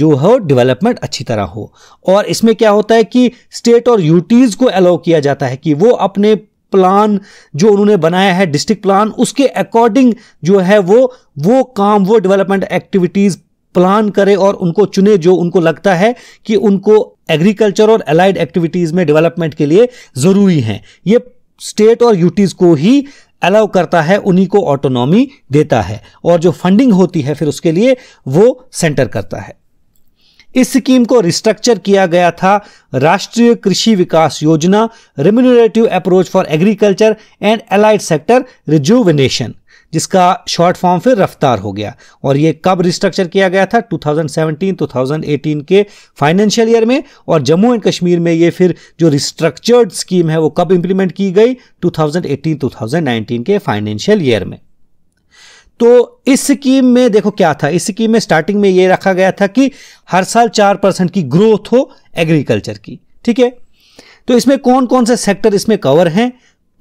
[SPEAKER 1] जो हो डेवलपमेंट अच्छी तरह हो और इसमें क्या होता है कि स्टेट और यूटीज को अलाउ किया जाता है कि वो अपने प्लान जो उन्होंने बनाया है डिस्ट्रिक्ट प्लान उसके अकॉर्डिंग जो है वो वो काम वो डेवलपमेंट एक्टिविटीज प्लान करें और उनको चुने जो उनको लगता है कि उनको एग्रीकल्चर और अलाइड एक्टिविटीज में डेवलपमेंट के लिए जरूरी हैं ये स्टेट और यूटीज को ही अलाउ करता है उन्हीं को ऑटोनॉमी देता है और जो फंडिंग होती है फिर उसके लिए वो सेंटर करता है इस स्कीम को रिस्ट्रक्चर किया गया था राष्ट्रीय Krishi Vikas Yojana remunerative approach for agriculture and allied sector rejuvenation जिसका शॉर्ट फॉर्म फिर रफ्तार हो गया और ये कब रिस्ट्रक्चर किया गया था 2017 2018 के फाइनेंशियल ईयर में और जम्मू एंड कश्मीर में ये फिर जो रिस्ट्रक्चर्ड स्कीम है वो कब इंप्लीमेंट की गई 2018 2019 के फाइनेंशियल ईयर में तो इस स्कीम में देखो क्या था इस स्कीम में स्टार्टिंग में ये रखा गया था कि हर साल चार परसेंट की ग्रोथ हो एग्रीकल्चर की ठीक है तो इसमें कौन कौन से सेक्टर इसमें कवर हैं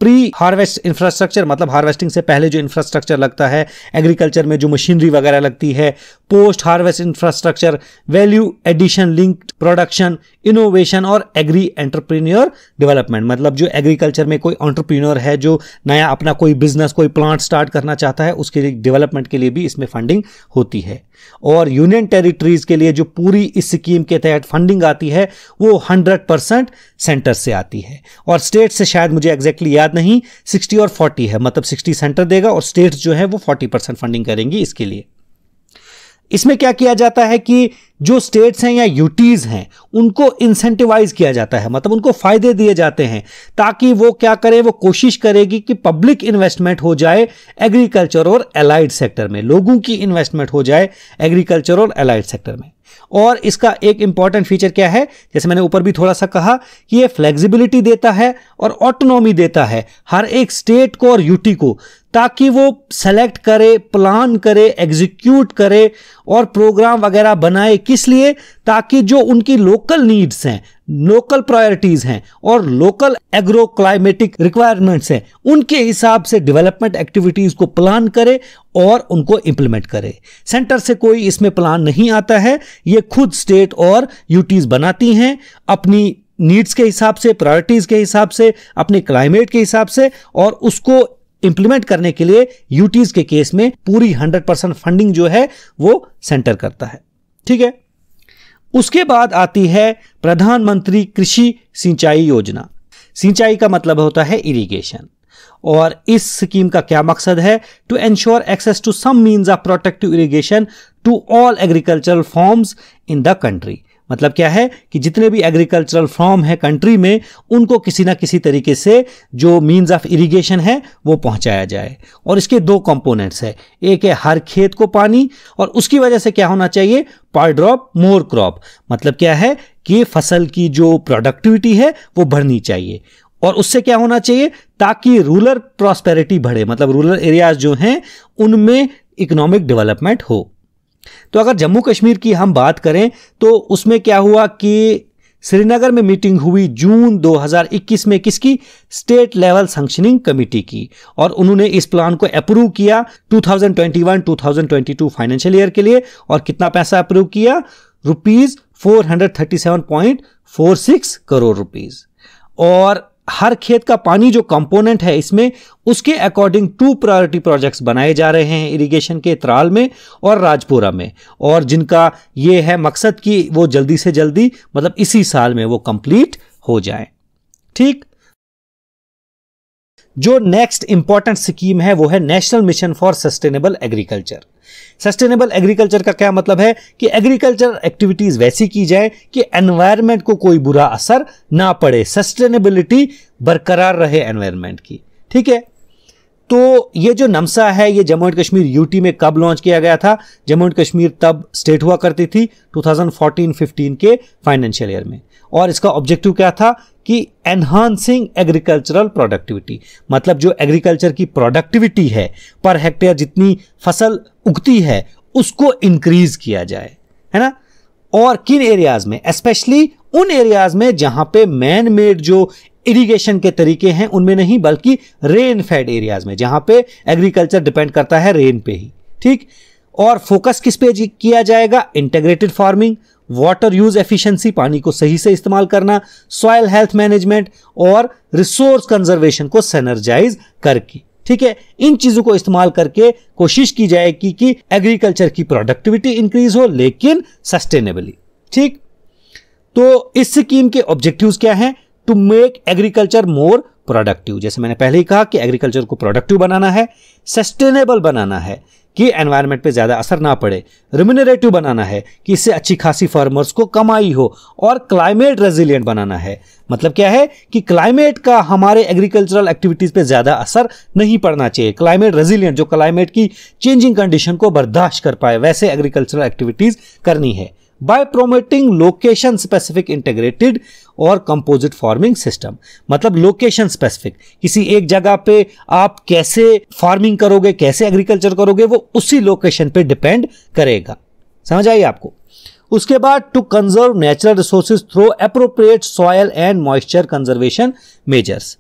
[SPEAKER 1] प्री हार्वेस्ट इंफ्रास्ट्रक्चर मतलब हार्वेस्टिंग से पहले जो इंफ्रास्ट्रक्चर लगता है एग्रीकल्चर में जो मशीनरी वगैरह लगती है post harvest infrastructure value addition linked production innovation और एग्री एंटरप्रीन्योर डेवलपमेंट मतलब जो एग्रीकल्चर में कोई ऑन्टरप्रीन्योर है जो नया अपना कोई बिजनेस कोई प्लांट स्टार्ट करना चाहता है उसके लिए डेवलपमेंट के लिए भी इसमें फंडिंग होती है और यूनियन टेरिटरीज के लिए जो पूरी इस स्कीम के तहत फंडिंग आती है वो 100 परसेंट सेंटर से आती है और स्टेट से शायद मुझे एग्जैक्टली याद नहीं 60 और 40 है मतलब 60 सेंटर देगा और स्टेट्स जो है वो 40 परसेंट फंडिंग करेंगी इसके लिए इसमें क्या किया जाता है कि जो स्टेट्स हैं या यूटीज़ हैं उनको इंसेंटिवाइज किया जाता है मतलब उनको फ़ायदे दिए जाते हैं ताकि वो क्या करें वो कोशिश करेगी कि पब्लिक इन्वेस्टमेंट हो जाए एग्रीकल्चर और एलाइड सेक्टर में लोगों की इन्वेस्टमेंट हो जाए एग्रीकल्चर और एलाइड सेक्टर में और इसका एक इंपॉर्टेंट फीचर क्या है जैसे मैंने ऊपर भी थोड़ा सा कहा कि ये फ्लेक्सिबिलिटी देता है और ऑटोनॉमी देता है हर एक स्टेट को और यूटी को ताकि वो सेलेक्ट करे प्लान करे एग्जीक्यूट करे और प्रोग्राम वगैरह बनाए किस लिए ताकि जो उनकी लोकल नीड्स हैं लोकल प्रायोरिटीज़ हैं और लोकल एग्रो क्लाइमेटिक रिक्वायरमेंट्स हैं उनके हिसाब से डेवलपमेंट एक्टिविटीज़ को प्लान करे और उनको इम्प्लीमेंट करे सेंटर से कोई इसमें प्लान नहीं आता है ये खुद स्टेट और यूटीज़ बनाती हैं अपनी नीड्स के हिसाब से प्रायोरिटीज़ के हिसाब से अपने क्लाइमेट के हिसाब से और उसको इंप्लीमेंट करने के लिए यूटीज के केस में पूरी 100 परसेंट फंडिंग जो है वो सेंटर करता है ठीक है उसके बाद आती है प्रधानमंत्री कृषि सिंचाई योजना सिंचाई का मतलब होता है इरिगेशन और इस स्कीम का क्या मकसद है to ensure access to some means of protective irrigation to all agricultural farms in the country मतलब क्या है कि जितने भी एग्रीकल्चरल फॉर्म है कंट्री में उनको किसी ना किसी तरीके से जो मीन्स ऑफ इरिगेशन है वो पहुंचाया जाए और इसके दो कंपोनेंट्स है एक है हर खेत को पानी और उसकी वजह से क्या होना चाहिए पर ड्रॉप मोर क्रॉप मतलब क्या है कि फसल की जो प्रोडक्टिविटी है वो बढ़नी चाहिए और उससे क्या होना चाहिए ताकि रूरल प्रॉस्पेरिटी बढ़े मतलब रूरल एरियाज जो हैं उनमें इकोनॉमिक डेवलपमेंट हो तो अगर जम्मू कश्मीर की हम बात करें तो उसमें क्या हुआ कि श्रीनगर में मीटिंग हुई जून 2021 में किसकी स्टेट लेवल सैंक्शनिंग कमेटी की और उन्होंने इस प्लान को अप्रूव किया 2021-2022 फाइनेंशियल ईयर के लिए और कितना पैसा अप्रूव किया रुपीज फोर करोड़ रुपीज और हर खेत का पानी जो कंपोनेंट है इसमें उसके अकॉर्डिंग टू प्रायोरिटी प्रोजेक्ट्स बनाए जा रहे हैं इरिगेशन के त्राल में और राजपुरा में और जिनका ये है मकसद कि वो जल्दी से जल्दी मतलब इसी साल में वो कंप्लीट हो जाए ठीक जो नेक्स्ट इंपॉर्टेंट स्कीम है वो है national mission for sustainable agriculture sustainable agriculture का क्या मतलब है कि एग्रीकल्चर एक्टिविटीज वैसी की जाए कि एनवायरमेंट को कोई बुरा असर ना पड़े सस्टेनेबिलिटी बरकरार रहे एनवायरमेंट की ठीक है तो ये जो नमसा है ये जम्मू एंड कश्मीर यूटी में कब लॉन्च किया गया था जम्मू एंड कश्मीर तब स्टेट हुआ करती थी 2014-15 के फाइनेंशियल ईयर में और इसका ऑब्जेक्टिव क्या था कि एनहांसिंग एग्रीकल्चरल प्रोडक्टिविटी मतलब जो एग्रीकल्चर की प्रोडक्टिविटी है पर हेक्टेयर जितनी फसल उगती है उसको इंक्रीज किया जाए है ना और किन एरियाज में स्पेशली उन एरियाज में जहां पे मैन मेड जो इरिगेशन के तरीके हैं उनमें नहीं बल्कि रेन फेड एरियाज में जहां पे एग्रीकल्चर डिपेंड करता है रेन पे ही ठीक और फोकस किस पे किया जाएगा integrated farming water use efficiency पानी को सही से इस्तेमाल करना सॉयल हेल्थ मैनेजमेंट और रिसोर्स कंजर्वेशन को सेनर्जाइज करके ठीक है इन चीजों को इस्तेमाल करके कोशिश की जाएगी कि एग्रीकल्चर की प्रोडक्टिविटी इंक्रीज हो लेकिन सस्टेनेबली ठीक तो इस स्कीम के ऑब्जेक्टिव्स क्या हैं to make agriculture more productive जैसे मैंने पहले ही कहा कि एग्रीकल्चर को प्रोडक्टिव बनाना है सस्टेनेबल बनाना है कि एनवायरनमेंट पे ज़्यादा असर ना पड़े रिम्यूनरेटिव बनाना है कि इससे अच्छी खासी फार्मर्स को कमाई हो और क्लाइमेट रेजिलियंट बनाना है मतलब क्या है कि क्लाइमेट का हमारे एग्रीकल्चरल एक्टिविटीज़ पे ज़्यादा असर नहीं पड़ना चाहिए क्लाइमेट रेजिलियंट जो क्लाइमेट की चेंजिंग कंडीशन को बर्दाश्त कर पाए वैसे एग्रीकल्चरल एक्टिविटीज़ करनी है by promoting location specific integrated और कंपोजिट फार्मिंग सिस्टम मतलब लोकेशन स्पेसिफिक किसी एक जगह पे आप कैसे फार्मिंग करोगे कैसे एग्रीकल्चर करोगे वो उसी लोकेशन पे डिपेंड करेगा समझ आई आपको उसके बाद to conserve natural resources through appropriate soil and moisture conservation measures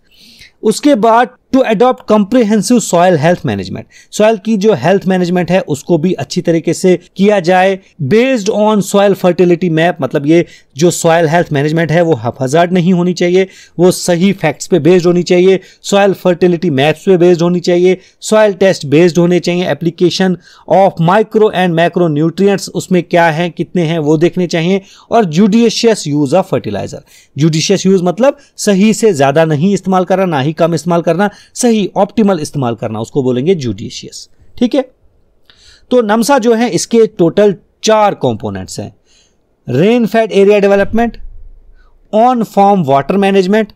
[SPEAKER 1] उसके बाद to adopt comprehensive soil health management soil की जो हेल्थ मैनेजमेंट है उसको भी अच्छी तरीके से किया जाए based on soil fertility map मतलब ये जो सॉयल हेल्थ मैनेजमेंट है वो हफाजार्ड नहीं होनी चाहिए वो सही फैक्ट्स पे बेस्ड होनी चाहिए सॉयल फर्टिलिटी मैप्स पे बेस्ड होनी चाहिए सॉयल टेस्ट बेस्ड होने चाहिए application of micro and macro nutrients उसमें क्या है कितने हैं वो देखने चाहिए और judicious use of fertiliser judicious use मतलब सही से ज़्यादा नहीं इस्तेमाल करना ना ही कम इस्तेमाल करना सही ऑप्टिमल इस्तेमाल करना उसको बोलेंगे जुडिशियस ठीक है तो नमसा जो है इसके टोटल चार कंपोनेंट्स हैं rain fed area development on farm water management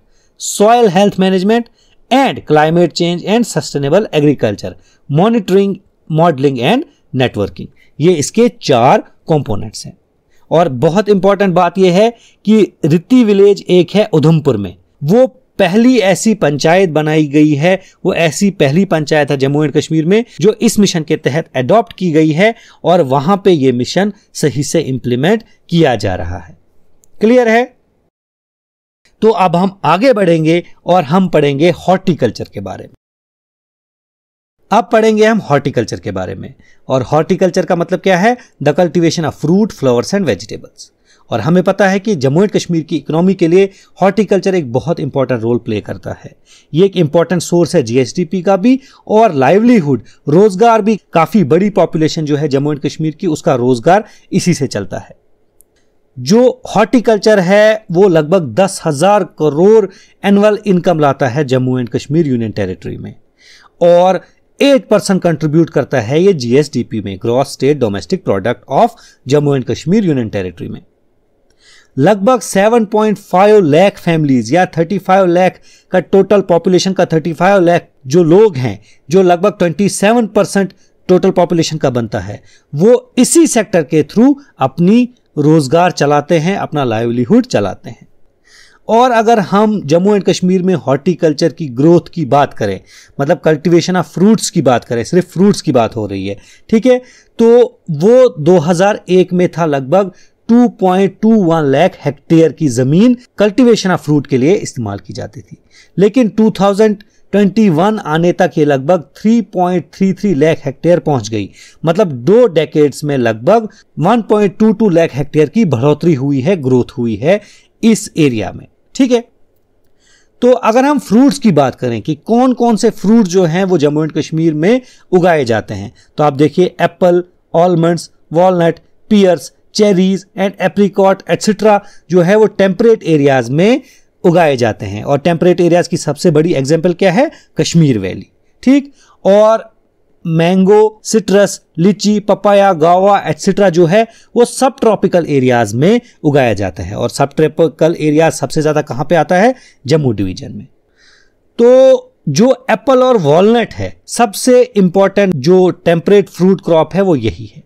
[SPEAKER 1] soil health management and climate change and sustainable agriculture monitoring modelling and networking ये इसके चार कंपोनेंट्स हैं और बहुत इंपॉर्टेंट बात यह है कि रिति विलेज एक है उधमपुर में वो पहली ऐसी पंचायत बनाई गई है वो ऐसी पहली पंचायत है जम्मू एंड कश्मीर में जो इस मिशन के तहत एडॉप्ट की गई है और वहां पे ये मिशन सही से इंप्लीमेंट किया जा रहा है क्लियर है तो अब हम आगे बढ़ेंगे और हम पढ़ेंगे हॉर्टिकल्चर के बारे में अब पढ़ेंगे हम हॉर्टिकल्चर के बारे में और हॉर्टिकल्चर का मतलब क्या है the cultivation of fruit flowers and vegetables और हमें पता है कि जम्मू एंड कश्मीर की इकोनॉमी के लिए हॉर्टिकल्चर एक बहुत इंपॉर्टेंट रोल प्ले करता है ये एक इंपॉर्टेंट सोर्स है जीएसडीपी का भी और लाइवलीहुड रोजगार भी काफ़ी बड़ी पॉपुलेशन जो है जम्मू एंड कश्मीर की उसका रोजगार इसी से चलता है जो हॉर्टिकल्चर है वो लगभग दस हज़ार करोड़ एनुअल इनकम लाता है Jammu and Kashmir union territory में और एट परसेंट कंट्रीब्यूट करता है ये जीएसडीपी में gross state domestic product of Jammu and Kashmir union territory में लगभग 7.5 लाख फैमिलीज या 35 लाख का टोटल पॉपुलेशन का 35 लाख जो लोग हैं जो लगभग 27 परसेंट टोटल पॉपुलेशन का बनता है वो इसी सेक्टर के थ्रू अपनी रोजगार चलाते हैं अपना लाइवलीहुड चलाते हैं और अगर हम जम्मू एंड कश्मीर में हॉर्टिकल्चर की ग्रोथ की बात करें मतलब कल्टीवेशन ऑफ फ्रूट्स की बात करें सिर्फ फ्रूट्स की बात हो रही है ठीक है तो वो 2001 में था लगभग 2.21 लाख हेक्टेयर की जमीन कल्टीवेशन ऑफ फ्रूट के लिए इस्तेमाल की जाती थी लेकिन 2021 आने तक ये लगभग 3.33 लाख हेक्टेयर पहुंच गई मतलब दो डेकेड्स में लगभग 1.22 लाख हेक्टेयर की बढ़ोतरी हुई है ग्रोथ हुई है इस एरिया में ठीक है तो अगर हम फ्रूट्स की बात करें कि कौन कौन से फ्रूट जो हैं वो जम्मू एंड कश्मीर में उगाए जाते हैं तो आप देखिए apple almonds walnut pears cherries and apricot etcetera जो है वो टेम्परेट एरियाज में उगाए जाते हैं और टेम्परेट एरियाज की सबसे बड़ी एग्जाम्पल क्या है कश्मीर वैली ठीक और mango citrus lychee papaya guava etcetera जो है वो सब ट्रॉपिकल एरियाज में उगाया जाता है और सब ट्रॉपिकल एरियाज सबसे ज़्यादा कहाँ पे आता है जम्मू डिवीजन में तो जो एप्पल और वॉलनट है सबसे इम्पॉर्टेंट जो टेम्परेट फ्रूट क्रॉप है वो यही है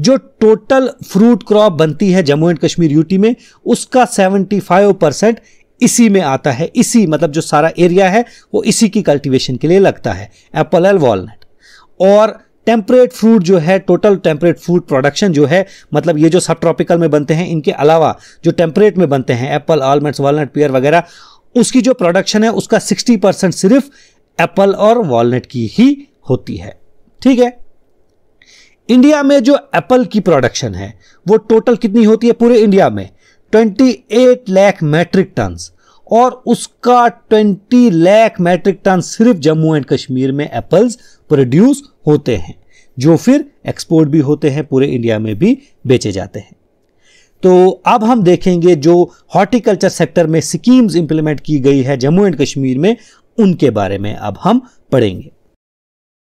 [SPEAKER 1] जो टोटल फ्रूट क्रॉप बनती है जम्मू एंड कश्मीर यूटी में उसका 75 परसेंट इसी में आता है इसी मतलब जो सारा एरिया है वो इसी की कल्टीवेशन के लिए लगता है एप्पल एल वॉलनट और टेम्परेट फ्रूट जो है टोटल टेम्परेट फ्रूट प्रोडक्शन जो है मतलब ये जो सब ट्रॉपिकल में बनते हैं इनके अलावा जो टेम्परेट में बनते हैं एप्पल आलमंड्स वॉलनट पियर वगैरह उसकी जो प्रोडक्शन है उसका 60 परसेंट सिर्फ एप्पल और वॉलनट की ही होती है ठीक है इंडिया में जो एप्पल की प्रोडक्शन है वो टोटल कितनी होती है पूरे इंडिया में 28 लाख मैट्रिक टन्स और उसका 20 लाख मैट्रिक टन सिर्फ जम्मू एंड कश्मीर में एप्पल्स प्रोड्यूस होते हैं जो फिर एक्सपोर्ट भी होते हैं पूरे इंडिया में भी बेचे जाते हैं तो अब हम देखेंगे जो हॉर्टिकल्चर सेक्टर में स्कीम्स इंप्लीमेंट की गई है जम्मू एंड कश्मीर में उनके बारे में अब हम पढ़ेंगे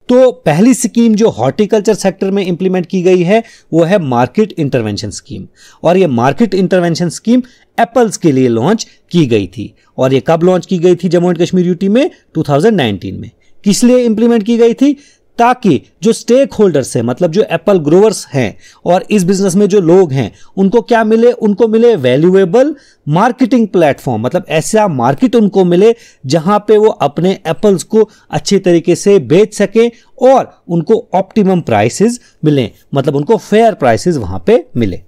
[SPEAKER 1] तो पहली स्कीम जो हॉर्टिकल्चर सेक्टर में इंप्लीमेंट की गई है वो है मार्केट इंटरवेंशन स्कीम और ये मार्केट इंटरवेंशन स्कीम एप्पल्स के लिए लॉन्च की गई थी और ये कब लॉन्च की गई थी जम्मू एंड कश्मीर यूटी में 2019 में किस लिए इंप्लीमेंट की गई थी ताकि जो स्टेक होल्डर्स हैं मतलब जो एप्पल ग्रोवर्स हैं और इस बिजनेस में जो लोग हैं उनको क्या मिले उनको मिले वैल्यूएबल मार्केटिंग प्लेटफॉर्म मतलब ऐसा मार्केट उनको मिले जहां पे वो अपने एप्पल्स को अच्छे तरीके से बेच सकें और उनको ऑप्टिमम प्राइसेस मिलें मतलब उनको फेयर प्राइसेस वहां पे मिले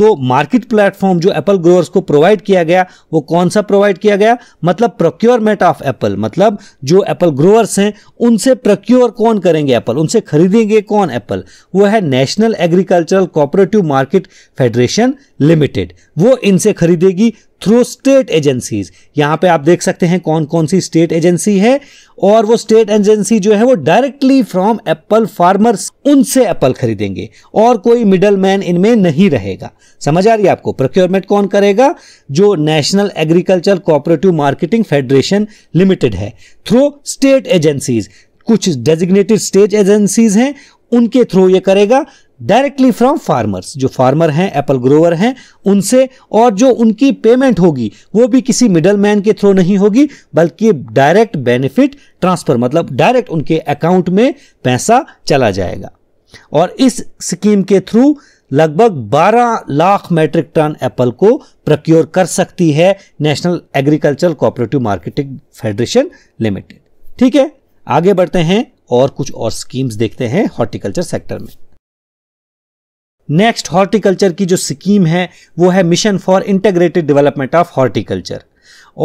[SPEAKER 1] तो मार्केट प्लेटफॉर्म जो एप्पल ग्रोअर्स को प्रोवाइड किया गया वो कौन सा प्रोवाइड किया गया मतलब प्रोक्योरमेंट ऑफ एप्पल मतलब जो एप्पल ग्रोअर्स हैं उनसे प्रोक्योर कौन करेंगे एप्पल उनसे खरीदेंगे कौन एप्पल वो है national agricultural cooperative market federation limited वो इनसे खरीदेगी थ्रू स्टेट एजेंसीज यहां पे आप देख सकते हैं कौन कौन सी स्टेट एजेंसी है और वो स्टेट एजेंसी जो है वो डायरेक्टली फ्रॉम एप्पल फार्मर्स उनसे एप्पल खरीदेंगे और कोई मिडल मैन इनमें नहीं रहेगा समझ आ रही है आपको प्रोक्योरमेंट कौन करेगा जो national agriculture cooperative marketing federation limited है थ्रू स्टेट एजेंसीज कुछ डेजिग्नेटेड स्टेट एजेंसीज हैं उनके थ्रू ये करेगा डायरेक्टली फ्रॉम फार्मर्स जो फार्मर हैं एप्पल ग्रोवर हैं उनसे और जो उनकी पेमेंट होगी वो भी किसी मिडल मैन के थ्रू नहीं होगी बल्कि डायरेक्ट बेनिफिट ट्रांसफर मतलब डायरेक्ट उनके अकाउंट में पैसा चला जाएगा और इस स्कीम के थ्रू लगभग 12 लाख मैट्रिक टन एप्पल को प्रक्योर कर सकती है national agriculture cooperative marketing federation limited ठीक है आगे बढ़ते हैं और कुछ और स्कीम्स देखते हैं हॉर्टिकल्चर सेक्टर में नेक्स्ट हॉर्टिकल्चर की जो स्कीम है वो है mission for integrated development of horticulture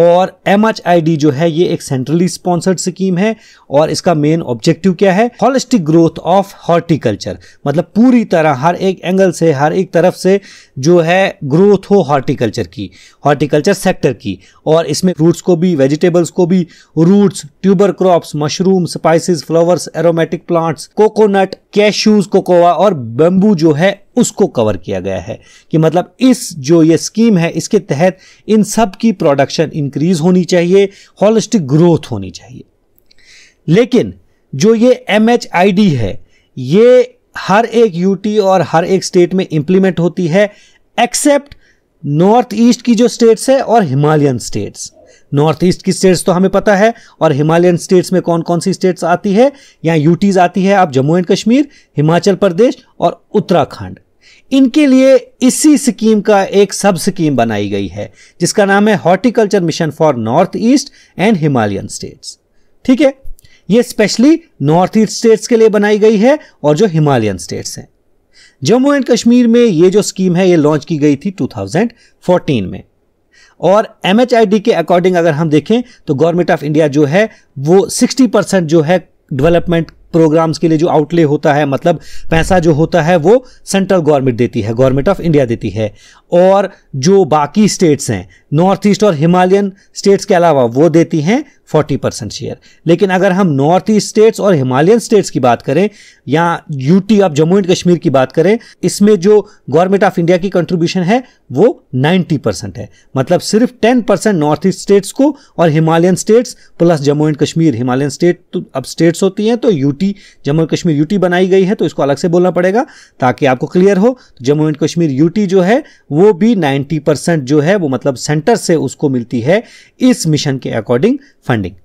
[SPEAKER 1] और एम जो है ये एक सेंट्रली स्पॉन्सर्ड स्कीम है और इसका मेन ऑब्जेक्टिव क्या है हॉलिस्टिक ग्रोथ ऑफ हॉर्टिकल्चर मतलब पूरी तरह हर एक एंगल से हर एक तरफ से जो है ग्रोथ हो हॉर्टिकल्चर की हॉर्टिकल्चर सेक्टर की और इसमें फ्रूट्स को भी वेजिटेबल्स को भी roots tuber crops mushroom spices flowers aromatic plants coconut cashews cocoa और बेम्बू जो है उसको कवर किया गया है कि मतलब इस जो ये स्कीम है इसके तहत इन सब की प्रोडक्शन इंक्रीज होनी चाहिए हॉलिस्टिक ग्रोथ होनी चाहिए लेकिन जो ये एम है ये हर एक यूटी और हर एक स्टेट में इंप्लीमेंट होती है एक्सेप्ट नॉर्थ ईस्ट की जो स्टेट्स है और हिमालयन स्टेट्स नॉर्थ ईस्ट की स्टेट्स तो हमें पता है और हिमालयन स्टेट्स में कौन कौन सी स्टेट्स आती है यहाँ यूटीज आती है आप जम्मू एंड कश्मीर हिमाचल प्रदेश और उत्तराखंड इनके लिए इसी स्कीम का एक सब स्कीम बनाई गई है जिसका नाम है horticulture mission for north east and Himalayan states ठीक है ये स्पेशली नॉर्थ ईस्ट स्टेट्स के लिए बनाई गई है और जो हिमालयन स्टेट्स हैं जम्मू एंड कश्मीर में ये जो स्कीम है ये लॉन्च की गई थी 2014 में और एम के अकॉर्डिंग अगर हम देखें तो गवर्नमेंट ऑफ इंडिया जो है वो 60 परसेंट जो है डेवलपमेंट प्रोग्राम्स के लिए जो आउटले होता है मतलब पैसा जो होता है वो सेंट्रल गवर्नमेंट देती है गवर्नमेंट ऑफ इंडिया देती है और जो बाकी स्टेट्स हैं नॉर्थ ईस्ट और हिमालयन स्टेट्स के अलावा वो देती हैं 40 परसेंट शेयर लेकिन अगर हम नॉर्थ ईस्ट स्टेट्स और हिमालयन स्टेट्स की बात करें या UT of Jammu and Kashmir की बात करें इसमें जो गवर्नमेंट ऑफ इंडिया की कंट्रीब्यूशन है वो 90 परसेंट है मतलब सिर्फ 10 परसेंट नॉर्थ ईस्ट स्टेट्स को और Himalayan states plus Jammu and Kashmir Himalayan state तो अब स्टेट्स होती हैं तो UT Jammu and Kashmir UT बनाई गई है तो इसको अलग से बोलना पड़ेगा ताकि आपको क्लियर हो जम्मू एंड कश्मीर यूटी जो है वो भी नाइन्टी जो है वो मतलब सेंटर सेंटर से उसको मिलती है इस मिशन के अकॉर्डिंग फंडिंग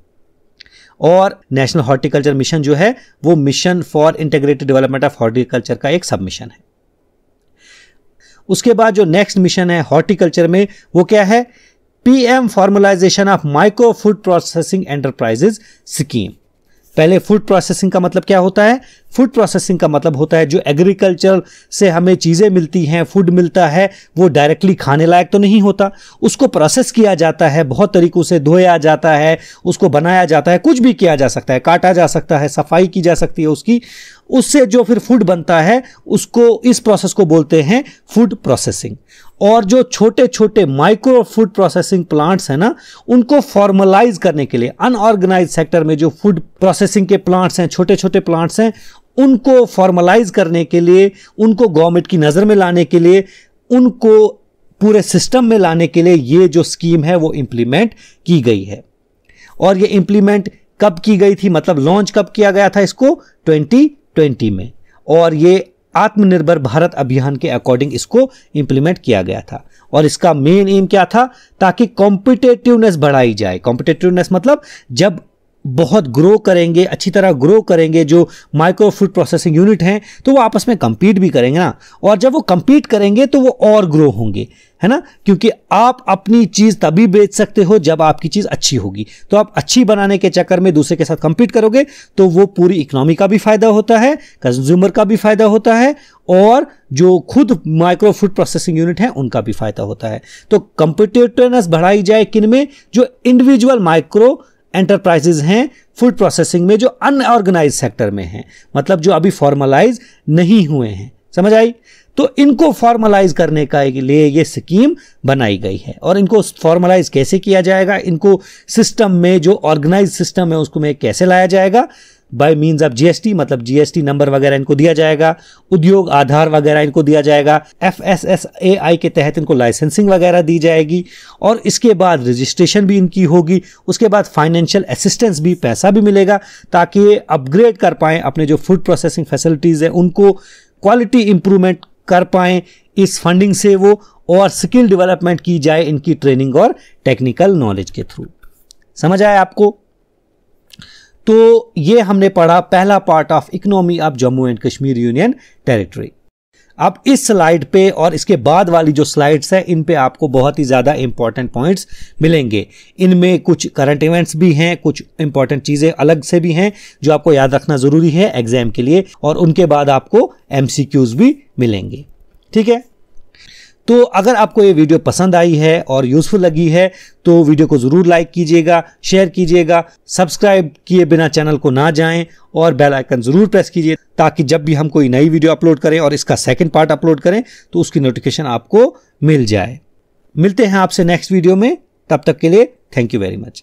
[SPEAKER 1] और नेशनल हॉर्टिकल्चर मिशन जो है वो mission for integrated development of horticulture का एक सब मिशन है उसके बाद जो नेक्स्ट मिशन है हॉर्टिकल्चर में वो क्या है PM formalisation of micro food processing enterprises scheme पहले फूड प्रोसेसिंग का मतलब क्या होता है फूड प्रोसेसिंग का मतलब होता है जो एग्रीकल्चर से हमें चीज़ें मिलती हैं फूड मिलता है वो डायरेक्टली खाने लायक तो नहीं होता उसको प्रोसेस किया जाता है बहुत तरीक़ों से धोया जाता है उसको बनाया जाता है कुछ भी किया जा सकता है काटा जा सकता है सफाई की जा सकती है उसकी उससे जो फिर फूड बनता है उसको इस प्रोसेस को बोलते हैं फूड प्रोसेसिंग और जो छोटे छोटे माइक्रो फूड प्रोसेसिंग प्लांट्स हैं ना उनको फॉर्मलाइज करने के लिए अनऑर्गेनाइज सेक्टर में जो फूड प्रोसेसिंग के प्लांट्स हैं छोटे छोटे प्लांट्स हैं उनको फॉर्मलाइज करने के लिए उनको गवर्नमेंट की नज़र में लाने के लिए उनको पूरे सिस्टम में लाने के लिए ये जो स्कीम है वो इम्प्लीमेंट की गई है और ये इम्प्लीमेंट कब की गई थी मतलब लॉन्च कब किया गया था इसको 2020 में और ये आत्मनिर्भर भारत अभियान के अकॉर्डिंग इसको इंप्लीमेंट किया गया था और इसका मेन एम क्या था ताकि कॉम्पिटेटिवनेस बढ़ाई जाए कॉम्पिटेटिवनेस मतलब जब बहुत ग्रो करेंगे अच्छी तरह ग्रो करेंगे जो माइक्रो फूड प्रोसेसिंग यूनिट हैं तो वो आपस में कम्पीट भी करेंगे ना और जब वो कम्पीट करेंगे तो वो और ग्रो होंगे है ना क्योंकि आप अपनी चीज़ तभी बेच सकते हो जब आपकी चीज़ अच्छी होगी तो आप अच्छी बनाने के चक्कर में दूसरे के साथ कंपीट करोगे तो वो पूरी इकोनॉमी का भी फायदा होता है कंज्यूमर का भी फायदा होता है और जो खुद माइक्रो फूड प्रोसेसिंग यूनिट है उनका भी फायदा होता है तो कंपिटेटिवनेस बढ़ाई जाए किन में जो इंडिविजुअल माइक्रो एंटरप्राइजेज हैं फूड प्रोसेसिंग में जो अनऑर्गेनाइज सेक्टर में हैं मतलब जो अभी फॉर्मलाइज नहीं हुए हैं समझ आई तो इनको फॉर्मलाइज करने का लिए ये स्कीम बनाई गई है और इनको फॉर्मलाइज कैसे किया जाएगा इनको सिस्टम में जो ऑर्गेनाइज सिस्टम है उसको में कैसे लाया जाएगा बाय मीन्स ऑफ जीएसटी मतलब जीएसटी नंबर वगैरह इनको दिया जाएगा उद्योग आधार वगैरह इनको दिया जाएगा F S S A I के तहत इनको लाइसेंसिंग वगैरह दी जाएगी और इसके बाद रजिस्ट्रेशन भी इनकी होगी उसके बाद फाइनेंशियल असिस्टेंस भी पैसा भी मिलेगा ताकि ये अपग्रेड कर पाएँ अपने जो फूड प्रोसेसिंग फैसिलिटीज़ हैं उनको क्वालिटी इंप्रूवमेंट कर पाए इस फंडिंग से वो और स्किल डेवलपमेंट की जाए इनकी ट्रेनिंग और टेक्निकल नॉलेज के थ्रू समझ आए आपको तो ये हमने पढ़ा पहला part of economy of Jammu and Kashmir union territory अब इस स्लाइड पे और इसके बाद वाली जो स्लाइड्स है इन पे आपको बहुत ही ज़्यादा इंपॉर्टेंट पॉइंट्स मिलेंगे इनमें कुछ करंट इवेंट्स भी हैं कुछ इंपॉर्टेंट चीज़ें अलग से भी हैं जो आपको याद रखना ज़रूरी है एग्जाम के लिए और उनके बाद आपको एम भी मिलेंगे ठीक है तो अगर आपको ये वीडियो पसंद आई है और यूज़फुल लगी है तो वीडियो को ज़रूर लाइक कीजिएगा शेयर कीजिएगा सब्सक्राइब किए बिना चैनल को ना जाएं और बेल आइकन ज़रूर प्रेस कीजिए ताकि जब भी हम कोई नई वीडियो अपलोड करें और इसका सेकंड पार्ट अपलोड करें तो उसकी नोटिफिकेशन आपको मिल जाए मिलते हैं आपसे नेक्स्ट वीडियो में तब तक के लिए थैंक यू वेरी मच